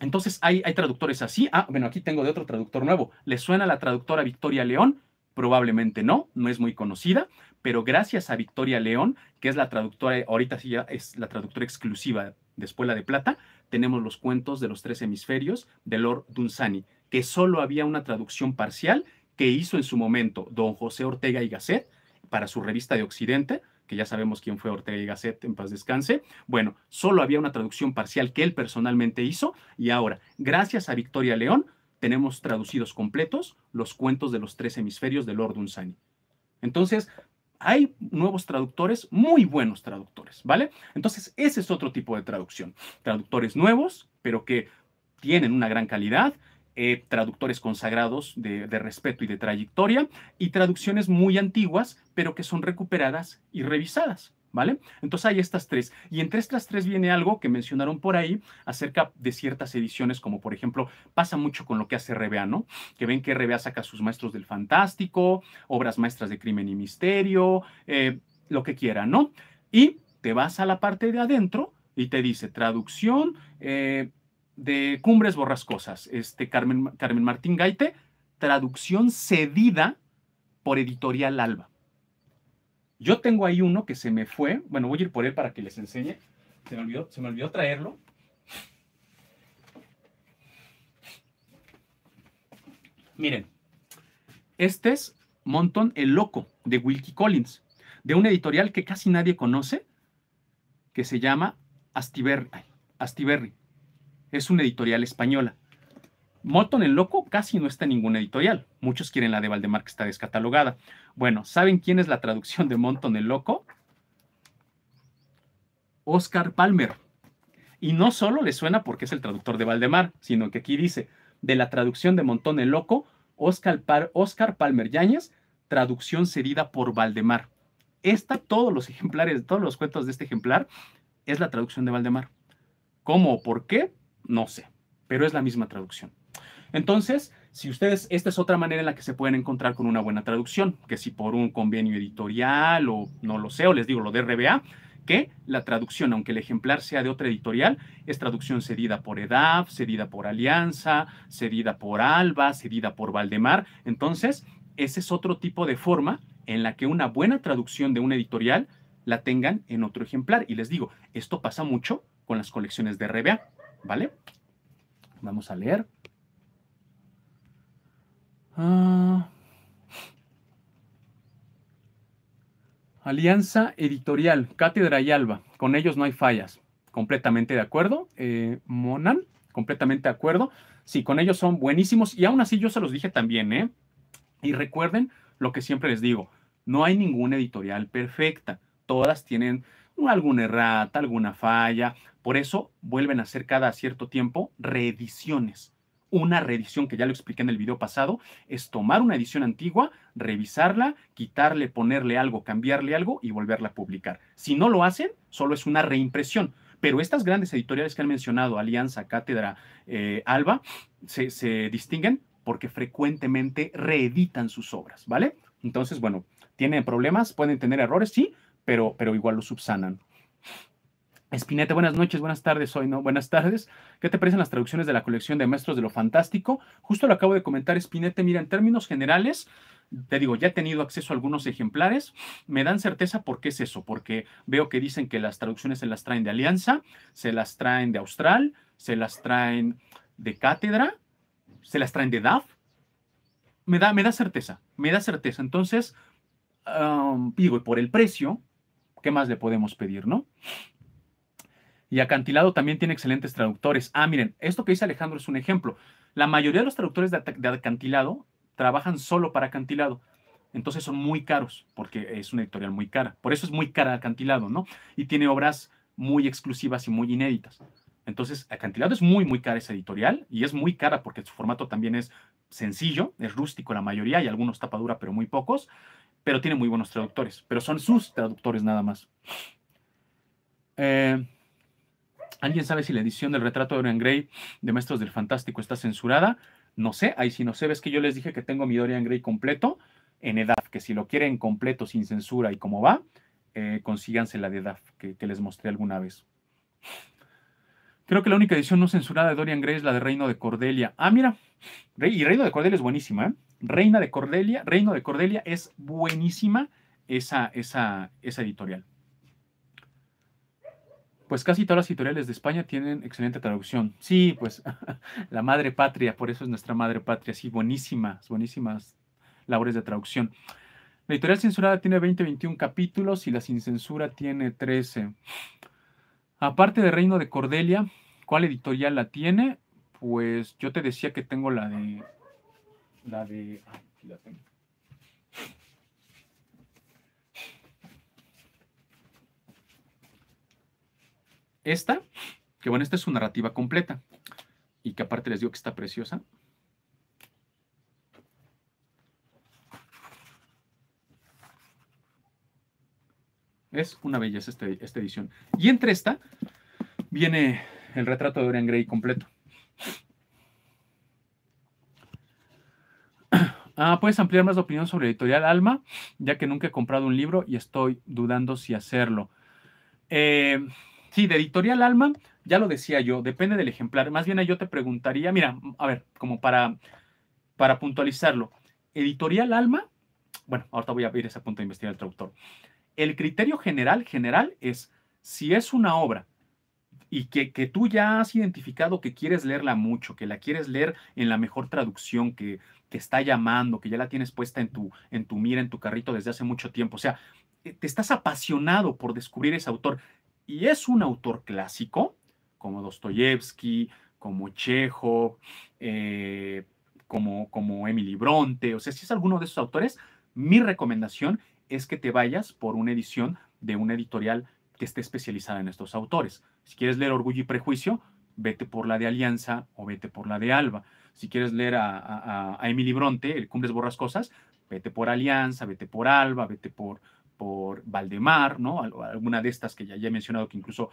entonces hay, hay traductores así. Ah, bueno, aquí tengo de otro traductor nuevo. ¿Le suena la traductora Victoria León? Probablemente no, no es muy conocida, pero gracias a Victoria León, que es la traductora, ahorita sí ya es la traductora exclusiva de Espuela de Plata, tenemos los cuentos de los tres hemisferios de Lord Dunsany, que solo había una traducción parcial que hizo en su momento don José Ortega y Gasset para su revista de Occidente, que ya sabemos quién fue Ortega y Gasset, en paz descanse. Bueno, solo había una traducción parcial que él personalmente hizo y ahora, gracias a Victoria León, tenemos traducidos completos los cuentos de los tres hemisferios de Lord Unsani. Entonces, hay nuevos traductores, muy buenos traductores, ¿vale? Entonces, ese es otro tipo de traducción. Traductores nuevos, pero que tienen una gran calidad, eh, traductores consagrados de, respeto y de trayectoria, y traducciones muy antiguas, pero que son recuperadas y revisadas. ¿Vale? Entonces hay estas tres. Y entre estas tres viene algo que mencionaron por ahí acerca de ciertas ediciones, como por ejemplo, pasa mucho con lo que hace RBA, ¿no? Que ven que RBA saca sus maestros del fantástico, obras maestras de crimen y misterio, eh, lo que quiera, ¿no? Y te vas a la parte de adentro y te dice traducción, eh, de Cumbres Borrascosas, este, Carmen, Carmen Martín Gaite, traducción cedida por Editorial Alba. Yo tengo ahí uno que se me fue, bueno, voy a ir por él para que les enseñe, se me olvidó, traerlo. Miren, este es Montón el Loco de Wilkie Collins, de una editorial que casi nadie conoce, que se llama Astiberri es una editorial española. Montón el Loco casi no está en ninguna editorial. Muchos quieren la de Valdemar que está descatalogada. Bueno, ¿saben quién es la traducción de Montón el Loco? Oscar Palmer. Y no solo le suena porque es el traductor de Valdemar, sino que aquí dice, de la traducción de Montón el Loco, Oscar, Palmer Yáñez, traducción cedida por Valdemar. Esta, todos los ejemplares, todos los cuentos de este ejemplar, es la traducción de Valdemar. ¿Cómo? ¿Por qué? No sé, pero es la misma traducción. Entonces, si ustedes, esta es otra manera en la que se pueden encontrar con una buena traducción, que si por un convenio editorial o no lo sé, o les digo lo de RBA, que la traducción, aunque el ejemplar sea de otra editorial, es traducción cedida por EDAF, cedida por Alianza, cedida por Alba, cedida por Valdemar. Entonces, ese es otro tipo de forma en la que una buena traducción de una editorial la tengan en otro ejemplar. Y les digo, esto pasa mucho con las colecciones de RBA. ¿Vale? Vamos a leer. Ah. Alianza Editorial, Cátedra y Alba. Con ellos no hay fallas. Completamente de acuerdo. Eh, Monan, completamente de acuerdo. Sí, con ellos son buenísimos. Y aún así yo se los dije también, ¿eh? Y recuerden lo que siempre les digo. No hay ninguna editorial perfecta. Todas tienen alguna errata, alguna falla. Por eso vuelven a hacer cada cierto tiempo reediciones. Una reedición que ya lo expliqué en el video pasado es tomar una edición antigua, revisarla, quitarle, ponerle algo, cambiarle algo y volverla a publicar. Si no lo hacen, solo es una reimpresión. Pero estas grandes editoriales que han mencionado, Alianza, Cátedra, eh, Alba, se distinguen porque frecuentemente reeditan sus obras, ¿vale? Entonces, bueno, ¿tienen problemas? ¿Pueden tener errores? Sí, pero, igual lo subsanan. Espinete, buenas noches, buenas tardes hoy, ¿no? Buenas tardes. ¿Qué te parecen las traducciones de la colección de Maestros de lo Fantástico? Justo lo acabo de comentar, Espinete. Mira, en términos generales, te digo, ya he tenido acceso a algunos ejemplares, me dan certeza por qué es eso, porque veo que dicen que las traducciones se las traen de Alianza, se las traen de Austral, se las traen de Cátedra, se las traen de DAF. Me da, me da certeza, me da certeza. Entonces, um, digo, y por el precio, ¿Qué más le podemos pedir, no? Y Acantilado también tiene excelentes traductores. Ah, miren, esto que dice Alejandro es un ejemplo. La mayoría de los traductores de, de Acantilado trabajan solo para Acantilado. Entonces son muy caros, porque es una editorial muy cara. Por eso es muy cara Acantilado, ¿no? Y tiene obras muy exclusivas y muy inéditas. Entonces, Acantilado es muy, muy cara esa editorial y es muy cara porque su formato también es sencillo, es rústico la mayoría, y algunos tapadura, pero muy pocos pero tiene muy buenos traductores, pero son sus traductores nada más. Eh, ¿Alguien sabe si la edición del retrato de Dorian Gray de Maestros del Fantástico está censurada? No sé, ahí si no sé. Ves que yo les dije que tengo mi Dorian Gray completo en EDAF, que si lo quieren completo, sin censura y como va, eh, consíganse la de EDAF que, que les mostré alguna vez. Creo que la única edición no censurada de Dorian Gray es la de Reino de Cordelia. Ah, mira, y Reino de Cordelia es buenísima, ¿eh? Reina de Cordelia, Reino de Cordelia es buenísima esa, esa, esa editorial. Pues casi todas las editoriales de España tienen excelente traducción. Sí, pues la madre patria, por eso es nuestra madre patria. Sí, buenísimas, buenísimas labores de traducción. La editorial censurada tiene 20, 21 capítulos y la sin censura tiene 13. Aparte de Reino de Cordelia, ¿cuál editorial la tiene? Pues yo te decía que tengo la de la de... Esta, que bueno, esta es su narrativa completa y que aparte les digo que está preciosa. Es una belleza este, esta edición. Y entre esta viene el retrato de Dorian Gray completo. Ah, ¿Puedes ampliar más la opinión sobre Editorial Alma? Ya que nunca he comprado un libro y estoy dudando si hacerlo. Eh, sí, de Editorial Alma, ya lo decía yo, depende del ejemplar. Más bien yo te preguntaría, mira, a ver, como para, para puntualizarlo. Editorial Alma, bueno, ahorita voy a ir a ese punto de investigar el traductor. El criterio general, general, es si es una obra y que, que, tú ya has identificado que quieres leerla mucho, que la quieres leer en la mejor traducción, que te está llamando, que ya la tienes puesta en tu, en tu mira, en tu carrito desde hace mucho tiempo. O sea, eh, te estás apasionado por descubrir ese autor. Y es un autor clásico, como Dostoyevsky, como Chejo, eh, como, como Emily Bronte. O sea, si es alguno de esos autores, mi recomendación es que te vayas por una edición de una editorial que esté especializada en estos autores. Si quieres leer Orgullo y Prejuicio, vete por la de Alianza o vete por la de Alba si quieres leer a, a, Emily Bronte, el Cumbres Borrascosas, vete por Alianza, vete por Alba, vete por, por Valdemar, ¿no? Alguna de estas que ya, he mencionado que incluso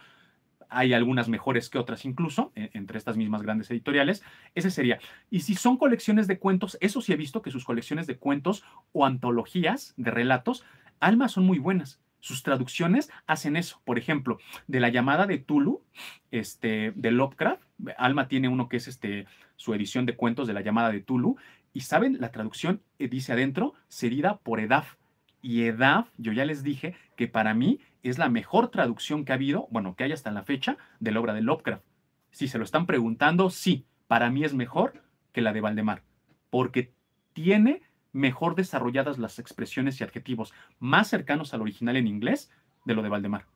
hay algunas mejores que otras incluso, e, entre estas mismas grandes editoriales, ese sería. Y si son colecciones de cuentos, eso sí he visto que sus colecciones de cuentos o antologías de relatos, almas son muy buenas. Sus traducciones hacen eso. Por ejemplo, de la llamada de Tulu, este, de Lovecraft, Alma tiene uno que es este, su edición de cuentos de la llamada de Tulu, y saben, la traducción eh, dice adentro, serida por Edaf. Y Edaf, yo ya les dije que para mí es la mejor traducción que ha habido, bueno, que haya hasta la fecha, de la obra de Lovecraft. Si se lo están preguntando, sí, para mí es mejor que la de Valdemar, porque tiene mejor desarrolladas las expresiones y adjetivos más cercanos al original en inglés de lo de Valdemar.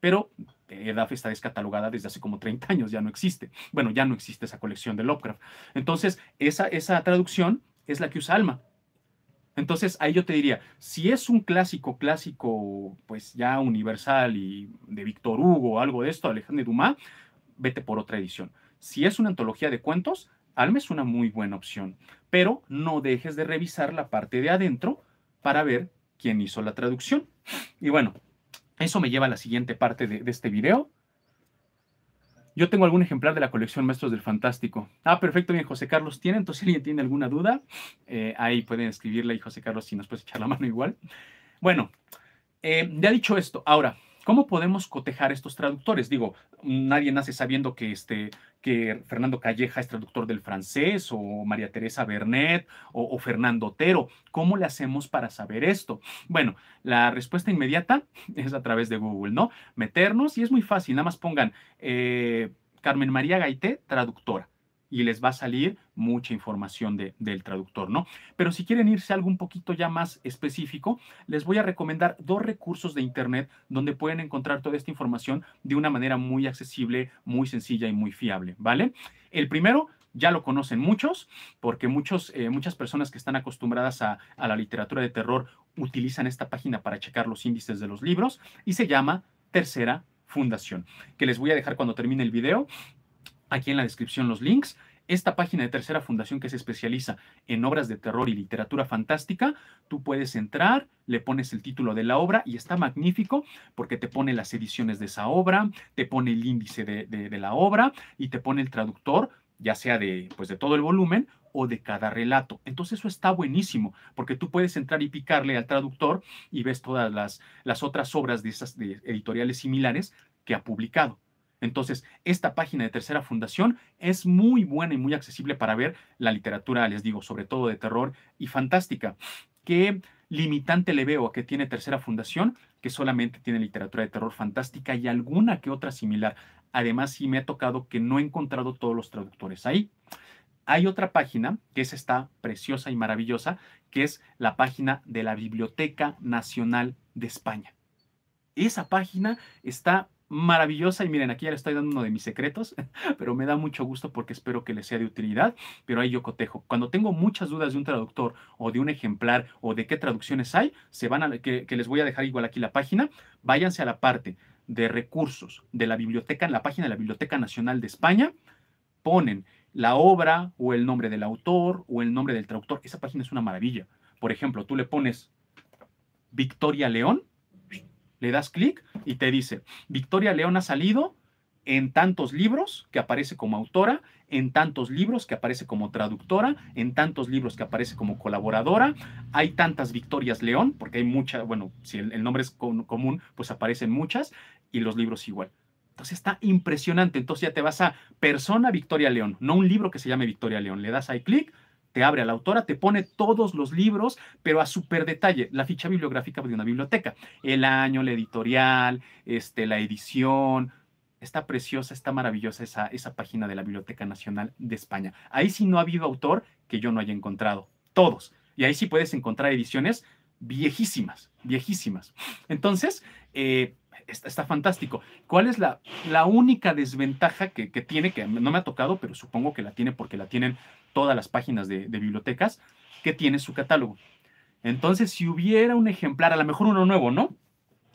Pero EDAF está descatalogada desde hace como 30 años, ya no existe. Bueno, ya no existe esa colección de Lovecraft. Entonces, esa, esa traducción es la que usa Alma. Entonces, ahí yo te diría, si es un clásico, clásico, pues ya universal y de Víctor Hugo o algo de esto, Alejandro Dumas, vete por otra edición. Si es una antología de cuentos, Alma es una muy buena opción pero no dejes de revisar la parte de adentro para ver quién hizo la traducción. Y bueno, eso me lleva a la siguiente parte de, este video. Yo tengo algún ejemplar de la colección Maestros del Fantástico. Ah, perfecto, bien, José Carlos tiene. Entonces, si alguien tiene alguna duda, eh, ahí pueden escribirle y José Carlos si nos puedes echar la mano igual. Bueno, eh, ya dicho esto, ahora, ¿Cómo podemos cotejar estos traductores? Digo, nadie nace sabiendo que, este, que Fernando Calleja es traductor del francés, o María Teresa Bernet, o, Fernando Otero. ¿Cómo le hacemos para saber esto? Bueno, la respuesta inmediata es a través de Google, ¿no? Meternos y es muy fácil, nada más pongan eh, Carmen María Gaité, traductora y les va a salir mucha información del traductor, ¿no? Pero si quieren irse a algo un poquito ya más específico, les voy a recomendar dos recursos de Internet donde pueden encontrar toda esta información de una manera muy accesible, muy sencilla y muy fiable, ¿vale? El primero ya lo conocen muchos, porque muchos, eh, muchas personas que están acostumbradas a, a la literatura de terror utilizan esta página para checar los índices de los libros y se llama Tercera Fundación, que les voy a dejar cuando termine el video aquí en la descripción los links. Esta página de Tercera Fundación que se especializa en obras de terror y literatura fantástica, tú puedes entrar, le pones el título de la obra y está magnífico porque te pone las ediciones de esa obra, te pone el índice de, la obra y te pone el traductor, ya sea de, pues de todo el volumen o de cada relato. Entonces eso está buenísimo, porque tú puedes entrar y picarle al traductor y ves todas las, las otras obras de esas editoriales similares que ha publicado. Entonces, esta página de Tercera Fundación es muy buena y muy accesible para ver la literatura, les digo, sobre todo de terror y fantástica. ¿Qué limitante le veo a que tiene Tercera Fundación? Que solamente tiene literatura de terror fantástica y alguna que otra similar. Además, sí me ha tocado que no he encontrado todos los traductores ahí. Hay otra página, que es esta preciosa y maravillosa, que es la página de la Biblioteca Nacional de España. Esa página está maravillosa y miren, aquí ya le estoy dando uno de mis secretos, pero me da mucho gusto porque espero que les sea de utilidad, pero ahí yo cotejo. Cuando tengo muchas dudas de un traductor o de un ejemplar o de qué traducciones hay, se van a, que, que les voy a dejar igual aquí la página, váyanse a la parte de recursos de la biblioteca, en la página de la Biblioteca Nacional de España, ponen la obra o el nombre del autor o el nombre del traductor. Esa página es una maravilla. Por ejemplo, tú le pones Victoria León le das clic y te dice, Victoria León ha salido en tantos libros que aparece como autora, en tantos libros que aparece como traductora, en tantos libros que aparece como colaboradora. Hay tantas Victorias León, porque hay muchas, bueno, si el, nombre es común, pues aparecen muchas y los libros igual. Entonces está impresionante. Entonces ya te vas a persona Victoria León, no un libro que se llame Victoria León. Le das ahí clic, te abre a la autora, te pone todos los libros, pero a súper detalle, la ficha bibliográfica de una biblioteca, el año, la editorial, este, la edición. Está preciosa, está maravillosa esa, esa página de la Biblioteca Nacional de España. Ahí sí no ha habido autor que yo no haya encontrado, todos. Y ahí sí puedes encontrar ediciones viejísimas, viejísimas. Entonces, eh, está, está fantástico. ¿Cuál es la, la única desventaja que, tiene, que no me ha tocado, pero supongo que la tiene porque la tienen todas las páginas de, de bibliotecas, que tiene su catálogo? Entonces, si hubiera un ejemplar, a lo mejor uno nuevo, ¿no?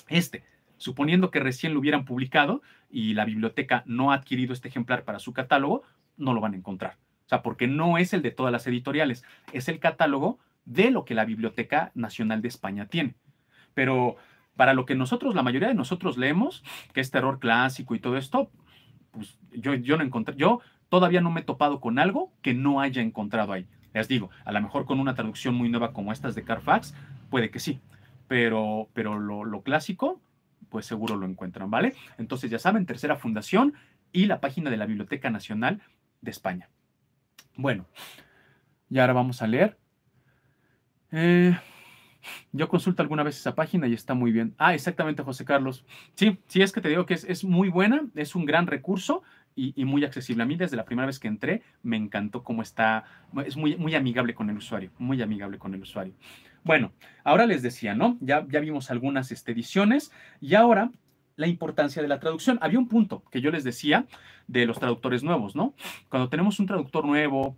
Este, suponiendo que recién lo hubieran publicado y la biblioteca no ha adquirido este ejemplar para su catálogo, no lo van a encontrar. O sea, porque no es el de todas las editoriales, es el catálogo de lo que la Biblioteca Nacional de España tiene. Pero para lo que nosotros, la mayoría de nosotros leemos, que es terror clásico y todo esto, pues yo, no encontré, yo todavía no me he topado con algo que no haya encontrado ahí. Les digo, a lo mejor con una traducción muy nueva como estas de Carfax, puede que sí, pero, pero lo, lo clásico, pues seguro lo encuentran, ¿vale? Entonces ya saben, Tercera Fundación y la página de la Biblioteca Nacional de España. Bueno, y ahora vamos a leer. Eh, yo consulto alguna vez esa página y está muy bien. Ah, exactamente, José Carlos. Sí, sí, es que te digo que es, muy buena, es un gran recurso y, muy accesible. A mí desde la primera vez que entré me encantó cómo está, es muy, muy amigable con el usuario, muy amigable con el usuario. Bueno, ahora les decía, ¿no? Ya, ya vimos algunas este, ediciones y ahora la importancia de la traducción. Había un punto que yo les decía de los traductores nuevos, ¿no? Cuando tenemos un traductor nuevo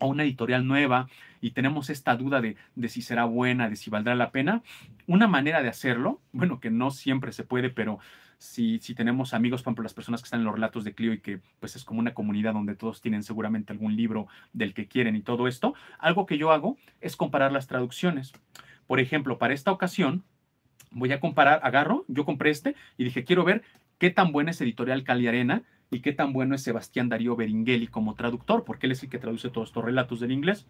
o una editorial nueva, y tenemos esta duda de, si será buena, de si valdrá la pena, una manera de hacerlo, bueno, que no siempre se puede, pero si, si, tenemos amigos, por ejemplo, las personas que están en los relatos de Clio y que pues es como una comunidad donde todos tienen seguramente algún libro del que quieren y todo esto, algo que yo hago es comparar las traducciones. Por ejemplo, para esta ocasión voy a comparar, agarro, yo compré este y dije, quiero ver qué tan buena es Editorial Cali Arena y qué tan bueno es Sebastián Darío Beringueli como traductor, porque él es el que traduce todos estos relatos del inglés.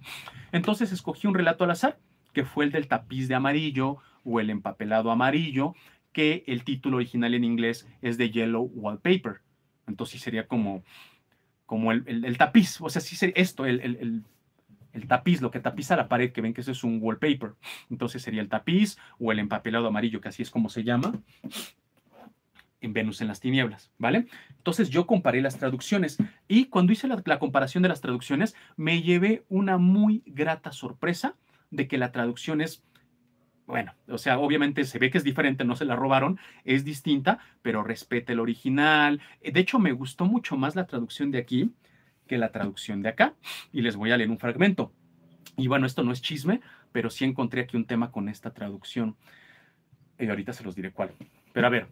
Entonces escogí un relato al azar, que fue el del tapiz de amarillo o el empapelado amarillo, que el título original en inglés es de Yellow Wallpaper. Entonces sería como, como el, tapiz, o sea, si esto, el, el tapiz, lo que tapiza la pared, que ven que ese es un wallpaper. Entonces sería el tapiz o el empapelado amarillo, que así es como se llama en Venus en las tinieblas, ¿vale? Entonces yo comparé las traducciones y cuando hice la, comparación de las traducciones me llevé una muy grata sorpresa de que la traducción es, bueno, o sea, obviamente se ve que es diferente, no se la robaron, es distinta, pero respeta el original. De hecho, me gustó mucho más la traducción de aquí que la traducción de acá y les voy a leer un fragmento. Y bueno, esto no es chisme, pero sí encontré aquí un tema con esta traducción. Y eh, ahorita se los diré cuál. Pero a ver,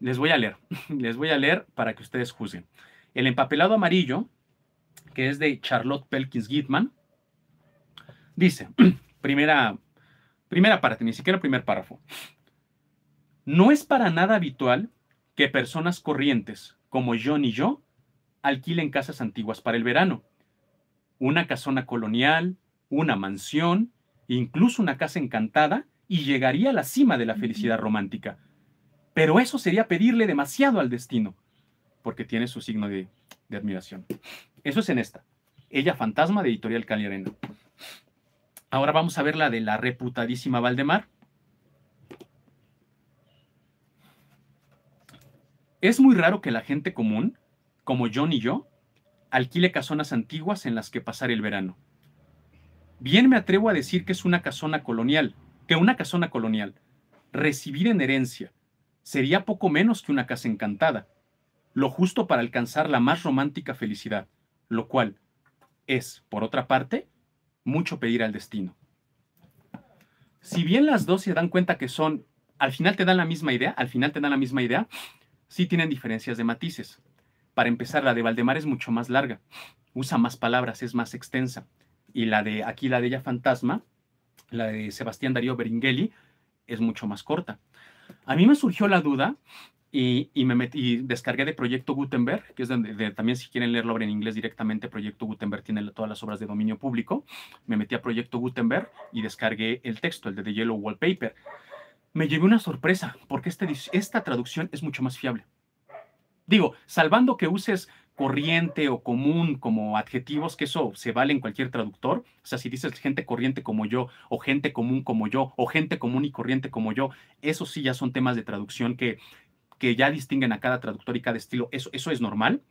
les voy a leer, les voy a leer para que ustedes juzguen. El empapelado amarillo, que es de Charlotte Pelkins Gitman, dice, primera, primera parte, ni siquiera primer párrafo, no es para nada habitual que personas corrientes como John y yo alquilen casas antiguas para el verano. Una casona colonial, una mansión, incluso una casa encantada, y llegaría a la cima de la felicidad romántica pero eso sería pedirle demasiado al destino, porque tiene su signo de, admiración. Eso es en esta. Ella fantasma de Editorial Cali Arena. Ahora vamos a ver la de la reputadísima Valdemar. Es muy raro que la gente común, como John y yo, alquile casonas antiguas en las que pasar el verano. Bien me atrevo a decir que es una casona colonial, que una casona colonial, recibir en herencia, sería poco menos que una casa encantada, lo justo para alcanzar la más romántica felicidad, lo cual es, por otra parte, mucho pedir al destino. Si bien las dos se dan cuenta que son, al final te dan la misma idea, al final te dan la misma idea, sí tienen diferencias de matices. Para empezar, la de Valdemar es mucho más larga, usa más palabras, es más extensa. Y la de aquí, la de ella fantasma, la de Sebastián Darío Beringelli, es mucho más corta. A mí me surgió la duda y, me descargué de Proyecto Gutenberg, que es donde también si quieren leerlo en inglés directamente, Proyecto Gutenberg tiene todas las obras de dominio público. Me metí a Proyecto Gutenberg y descargué el texto, el de The Yellow Wallpaper. Me llevé una sorpresa, porque este, esta traducción es mucho más fiable. Digo, salvando que uses corriente o común como adjetivos, que eso se vale en cualquier traductor. O sea, si dices gente corriente como yo, o gente común como yo, o gente común y corriente como yo, eso sí ya son temas de traducción que, que ya distinguen a cada traductor y cada estilo. Eso, eso es normal.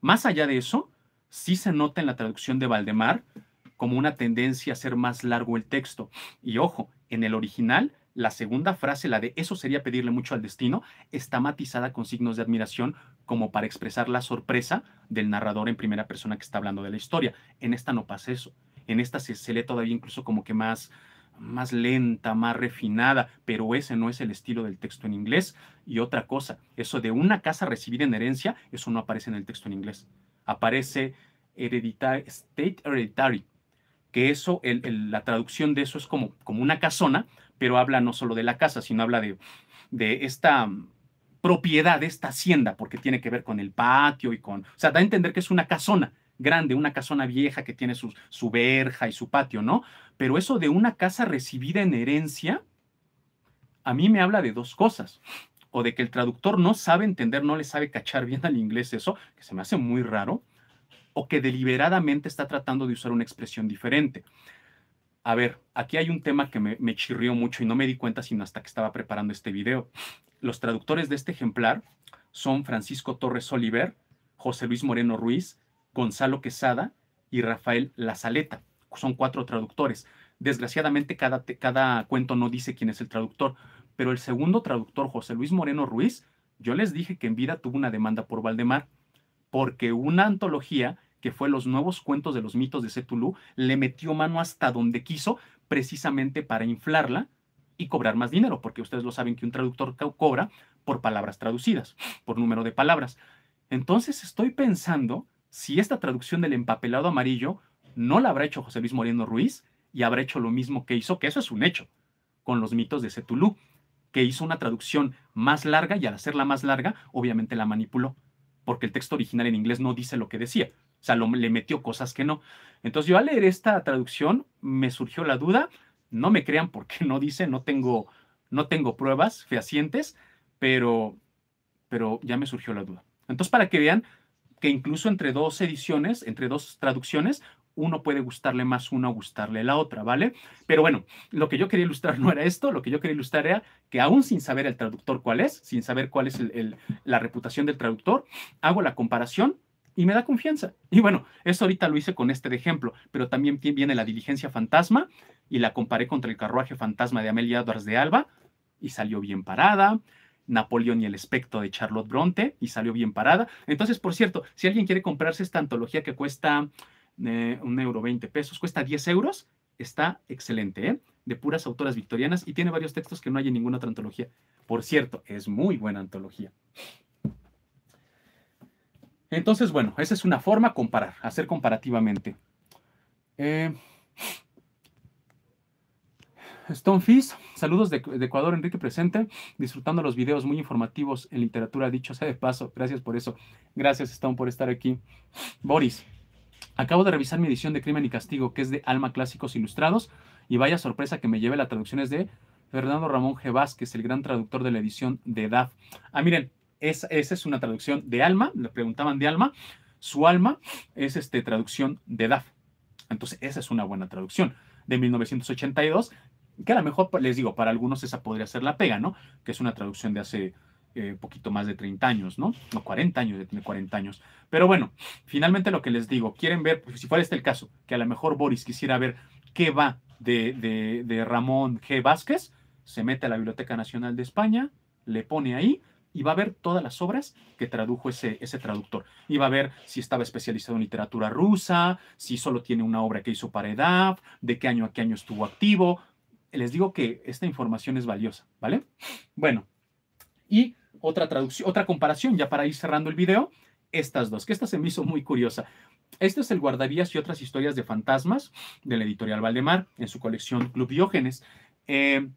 Más allá de eso, sí se nota en la traducción de Valdemar como una tendencia a ser más largo el texto. Y ojo, en el original la segunda frase, la de eso sería pedirle mucho al destino, está matizada con signos de admiración como para expresar la sorpresa del narrador en primera persona que está hablando de la historia. En esta no pasa eso. En esta se, se lee todavía incluso como que más, más lenta, más refinada, pero ese no es el estilo del texto en inglés. Y otra cosa, eso de una casa recibida en herencia, eso no aparece en el texto en inglés. Aparece hereditary, state hereditary, que eso, la traducción de eso es como, como una casona, pero habla no solo de la casa, sino habla de, de esta mm, propiedad, de esta hacienda, porque tiene que ver con el patio y con, o sea, da a entender que es una casona grande, una casona vieja que tiene su verja y su patio, ¿no? Pero eso de una casa recibida en herencia, a mí me habla de dos cosas o de que el traductor no sabe entender, no le sabe cachar bien al inglés eso, que se me hace muy raro, o que deliberadamente está tratando de usar una expresión diferente a ver, aquí hay un tema que me, chirrió mucho y no me di cuenta sino hasta que estaba preparando este video. Los traductores de este ejemplar son Francisco Torres Oliver, José Luis Moreno Ruiz, Gonzalo Quesada y Rafael Lazaleta. Son cuatro traductores. Desgraciadamente, cada, cada cuento no dice quién es el traductor, pero el segundo traductor, José Luis Moreno Ruiz, yo les dije que en vida tuvo una demanda por Valdemar, porque una antología que fue Los Nuevos Cuentos de los Mitos de Cthulhu, le metió mano hasta donde quiso, precisamente para inflarla y cobrar más dinero, porque ustedes lo saben que un traductor cobra por palabras traducidas, por número de palabras. Entonces estoy pensando si esta traducción del empapelado amarillo no la habrá hecho José Luis Moreno Ruiz y habrá hecho lo mismo que hizo, que eso es un hecho, con los mitos de Cthulhu, que hizo una traducción más larga y al hacerla más larga, obviamente la manipuló, porque el texto original en inglés no dice lo que decía, o sea, le metió cosas que no. Entonces yo al leer esta traducción me surgió la duda, no me crean porque no dice, no tengo, no tengo pruebas fehacientes, pero, pero ya me surgió la duda. Entonces para que vean que incluso entre dos ediciones, entre dos traducciones, uno puede gustarle más una o gustarle la otra, ¿vale? Pero bueno, lo que yo quería ilustrar no era esto, lo que yo quería ilustrar era que aún sin saber el traductor cuál es, sin saber cuál es el, la reputación del traductor, hago la comparación y me da confianza. Y bueno, eso ahorita lo hice con este de ejemplo, pero también viene la diligencia fantasma y la comparé contra el carruaje fantasma de Amelia Edwards de Alba y salió bien parada. Napoleón y el espectro de Charlotte Bronte y salió bien parada. Entonces, por cierto, si alguien quiere comprarse esta antología que cuesta eh, un euro veinte pesos, cuesta 10 euros, está excelente, ¿eh? de puras autoras victorianas y tiene varios textos que no hay en ninguna otra antología. Por cierto, es muy buena antología. Entonces, bueno, esa es una forma comparar, hacer comparativamente. Stone eh, Stonefish, saludos de, Ecuador, Enrique presente, disfrutando los videos muy informativos en literatura, dicho sea de paso, gracias por eso, gracias Stone por estar aquí. Boris, acabo de revisar mi edición de Crimen y Castigo, que es de Alma Clásicos Ilustrados, y vaya sorpresa que me lleve la traducción es de Fernando Ramón que es el gran traductor de la edición de DAF. Ah, miren, esa, es una traducción de alma, le preguntaban de alma, su alma es este, traducción de DAF. Entonces, esa es una buena traducción de 1982, que a lo mejor pues, les digo, para algunos esa podría ser la pega, ¿no? Que es una traducción de hace eh, poquito más de 30 años, ¿no? No, 40 años, tiene 40 años. Pero bueno, finalmente lo que les digo, quieren ver, pues, si fuera este el caso, que a lo mejor Boris quisiera ver qué va de, de, de Ramón G. Vázquez, se mete a la Biblioteca Nacional de España, le pone ahí y va a ver todas las obras que tradujo ese, ese traductor. Y va a ver si estaba especializado en literatura rusa, si solo tiene una obra que hizo para edad de qué año a qué año estuvo activo. Les digo que esta información es valiosa, ¿vale? Bueno, y otra traducción, otra comparación ya para ir cerrando el video, estas dos, que esta se me hizo muy curiosa. Este es el Guardavías y otras historias de fantasmas de la editorial Valdemar en su colección Club Diógenes. Eh,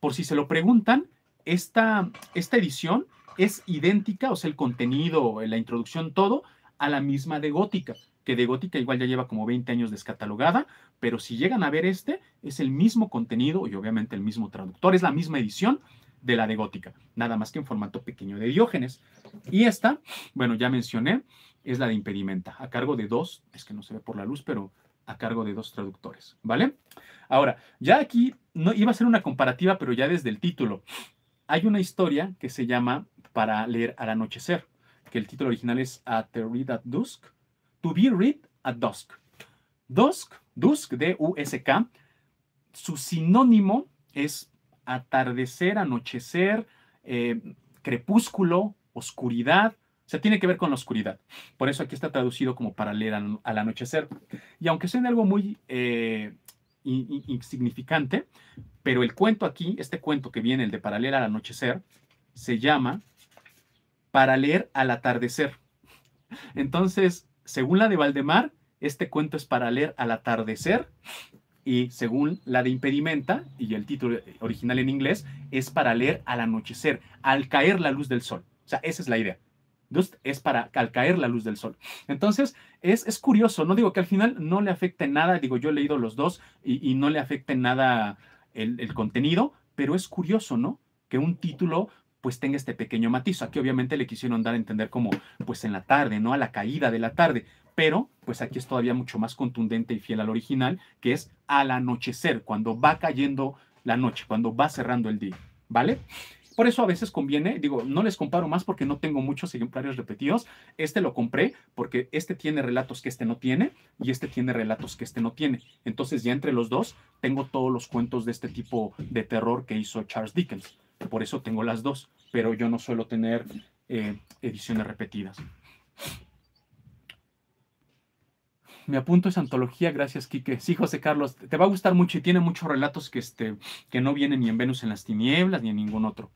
por si se lo preguntan, esta, esta edición es idéntica, o sea, el contenido, la introducción, todo, a la misma de Gótica, que de Gótica igual ya lleva como 20 años descatalogada, pero si llegan a ver este, es el mismo contenido y obviamente el mismo traductor, es la misma edición de la de Gótica, nada más que en formato pequeño de Diógenes. Y esta, bueno, ya mencioné, es la de impedimenta, a cargo de dos, es que no se ve por la luz, pero a cargo de dos traductores, ¿vale? Ahora, ya aquí no iba a ser una comparativa, pero ya desde el título, hay una historia que se llama Para leer al anochecer, que el título original es A To Read at Dusk, To Be Read at Dusk. Dusk, Dusk, D-U-S-K, su sinónimo es atardecer, anochecer, eh, crepúsculo, oscuridad. O sea, tiene que ver con la oscuridad. Por eso aquí está traducido como para leer al anochecer. Y aunque sea algo muy eh, insignificante, pero el cuento aquí, este cuento que viene, el de paralel al Anochecer, se llama Para leer al atardecer. Entonces, según la de Valdemar, este cuento es para leer al atardecer y según la de Impedimenta, y el título original en inglés, es para leer al anochecer, al caer la luz del sol. O sea, esa es la idea es para al caer la luz del sol. Entonces, es, es curioso, no digo que al final no le afecte nada, digo, yo he leído los dos y, no le afecte nada el, el contenido, pero es curioso, ¿no? Que un título pues tenga este pequeño matiz. Aquí obviamente le quisieron dar a entender como pues en la tarde, ¿no? A la caída de la tarde. Pero pues aquí es todavía mucho más contundente y fiel al original, que es al anochecer, cuando va cayendo la noche, cuando va cerrando el día, ¿vale? Por eso a veces conviene, digo, no les comparo más porque no tengo muchos ejemplares repetidos. Este lo compré porque este tiene relatos que este no tiene y este tiene relatos que este no tiene. Entonces ya entre los dos tengo todos los cuentos de este tipo de terror que hizo Charles Dickens. Por eso tengo las dos, pero yo no suelo tener eh, ediciones repetidas me apunto esa antología, gracias, Quique. Sí, José Carlos, te va a gustar mucho y tiene muchos relatos que, este, que no vienen ni en Venus en las tinieblas ni en ningún otro.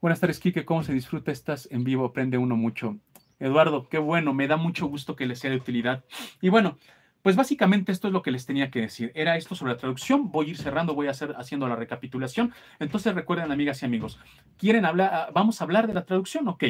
Buenas tardes, Quique. ¿Cómo se disfruta estas en vivo? Aprende uno mucho. Eduardo, qué bueno, me da mucho gusto que le sea de utilidad. Y bueno, pues básicamente esto es lo que les tenía que decir. Era esto sobre la traducción. Voy a ir cerrando, voy a hacer haciendo la recapitulación. Entonces recuerden, amigas y amigos, quieren hablar, vamos a hablar de la traducción, ok.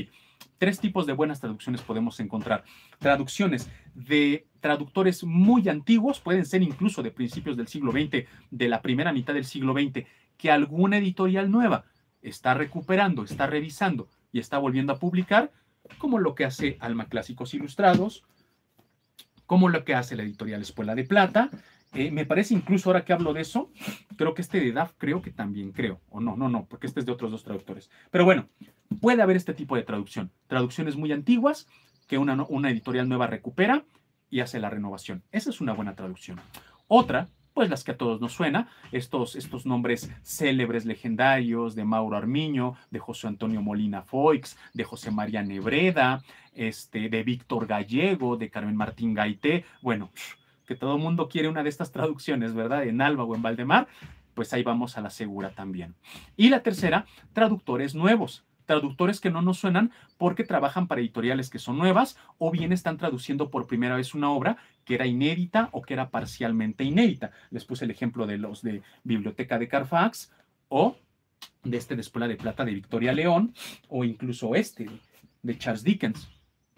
Tres tipos de buenas traducciones podemos encontrar. Traducciones de traductores muy antiguos, pueden ser incluso de principios del siglo XX, de la primera mitad del siglo XX, que alguna editorial nueva está recuperando, está revisando y está volviendo a publicar, como lo que hace Alma Clásicos Ilustrados, como lo que hace la editorial Escuela de Plata. Eh, me parece incluso ahora que hablo de eso, creo que este de DAF creo que también creo, o no, no, no, porque este es de otros dos traductores. Pero bueno, puede haber este tipo de traducción, traducciones muy antiguas que una, una editorial nueva recupera y hace la renovación. Esa es una buena traducción. Otra, pues las que a todos nos suena, estos, estos nombres célebres, legendarios de Mauro Armiño, de José Antonio Molina Foix, de José María Nebreda, este, de Víctor Gallego, de Carmen Martín Gaité, bueno, que todo el mundo quiere una de estas traducciones, ¿verdad? En Alba o en Valdemar, pues ahí vamos a la segura también. Y la tercera, traductores nuevos traductores que no nos suenan porque trabajan para editoriales que son nuevas o bien están traduciendo por primera vez una obra que era inédita o que era parcialmente inédita. Les puse el ejemplo de los de Biblioteca de Carfax o de este de Espuela de Plata de Victoria León o incluso este de Charles Dickens.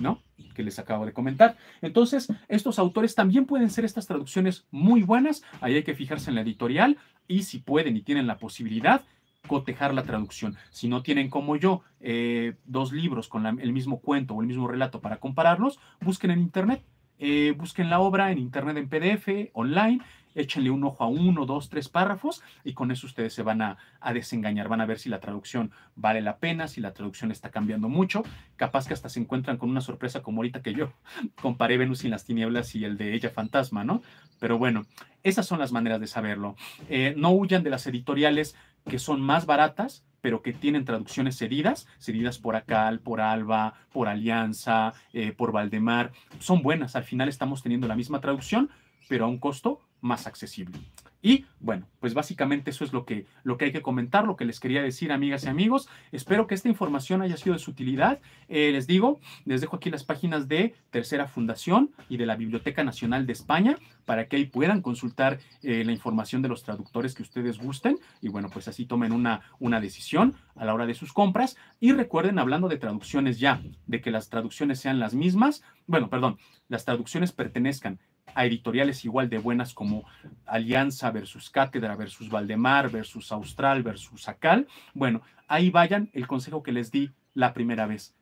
¿no? que les acabo de comentar. Entonces, estos autores también pueden ser estas traducciones muy buenas, ahí hay que fijarse en la editorial y si pueden y tienen la posibilidad, cotejar la traducción. Si no tienen como yo eh, dos libros con el mismo cuento o el mismo relato para compararlos, busquen en Internet, eh, busquen la obra en Internet en PDF, online échenle un ojo a uno, dos, tres párrafos y con eso ustedes se van a, desengañar, van a ver si la traducción vale la pena, si la traducción está cambiando mucho, capaz que hasta se encuentran con una sorpresa como ahorita que yo comparé Venus en las tinieblas y el de ella fantasma, ¿no? Pero bueno, esas son las maneras de saberlo. Eh, no huyan de las editoriales que son más baratas, pero que tienen traducciones cedidas, cedidas por Acal, por Alba, por Alianza, eh, por Valdemar, son buenas. Al final estamos teniendo la misma traducción, pero a un costo más accesible. Y bueno, pues básicamente eso es lo que, lo que hay que comentar, lo que les quería decir, amigas y amigos. Espero que esta información haya sido de su utilidad. Eh, les digo, les dejo aquí las páginas de Tercera Fundación y de la Biblioteca Nacional de España para que ahí puedan consultar eh, la información de los traductores que ustedes gusten. Y bueno, pues así tomen una, una decisión a la hora de sus compras. Y recuerden, hablando de traducciones ya, de que las traducciones sean las mismas, bueno, perdón, las traducciones pertenezcan a editoriales igual de buenas como Alianza versus Cátedra versus Valdemar versus Austral versus Acal. Bueno, ahí vayan el consejo que les di la primera vez,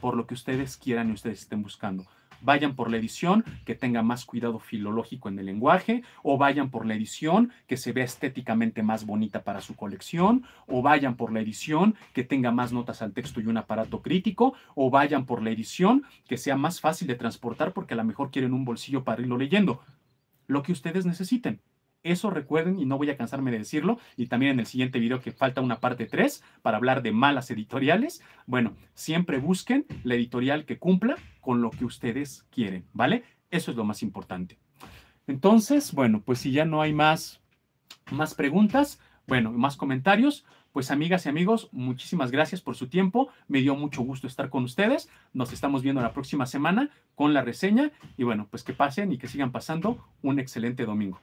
por lo que ustedes quieran y ustedes estén buscando vayan por la edición que tenga más cuidado filológico en el lenguaje, o vayan por la edición que se vea estéticamente más bonita para su colección, o vayan por la edición que tenga más notas al texto y un aparato crítico, o vayan por la edición que sea más fácil de transportar porque a lo mejor quieren un bolsillo para irlo leyendo. Lo que ustedes necesiten. Eso recuerden y no voy a cansarme de decirlo. Y también en el siguiente video que falta una parte 3 para hablar de malas editoriales. Bueno, siempre busquen la editorial que cumpla con lo que ustedes quieren, ¿vale? Eso es lo más importante. Entonces, bueno, pues si ya no hay más, más preguntas, bueno, más comentarios, pues amigas y amigos, muchísimas gracias por su tiempo. Me dio mucho gusto estar con ustedes. Nos estamos viendo la próxima semana con la reseña y bueno, pues que pasen y que sigan pasando un excelente domingo.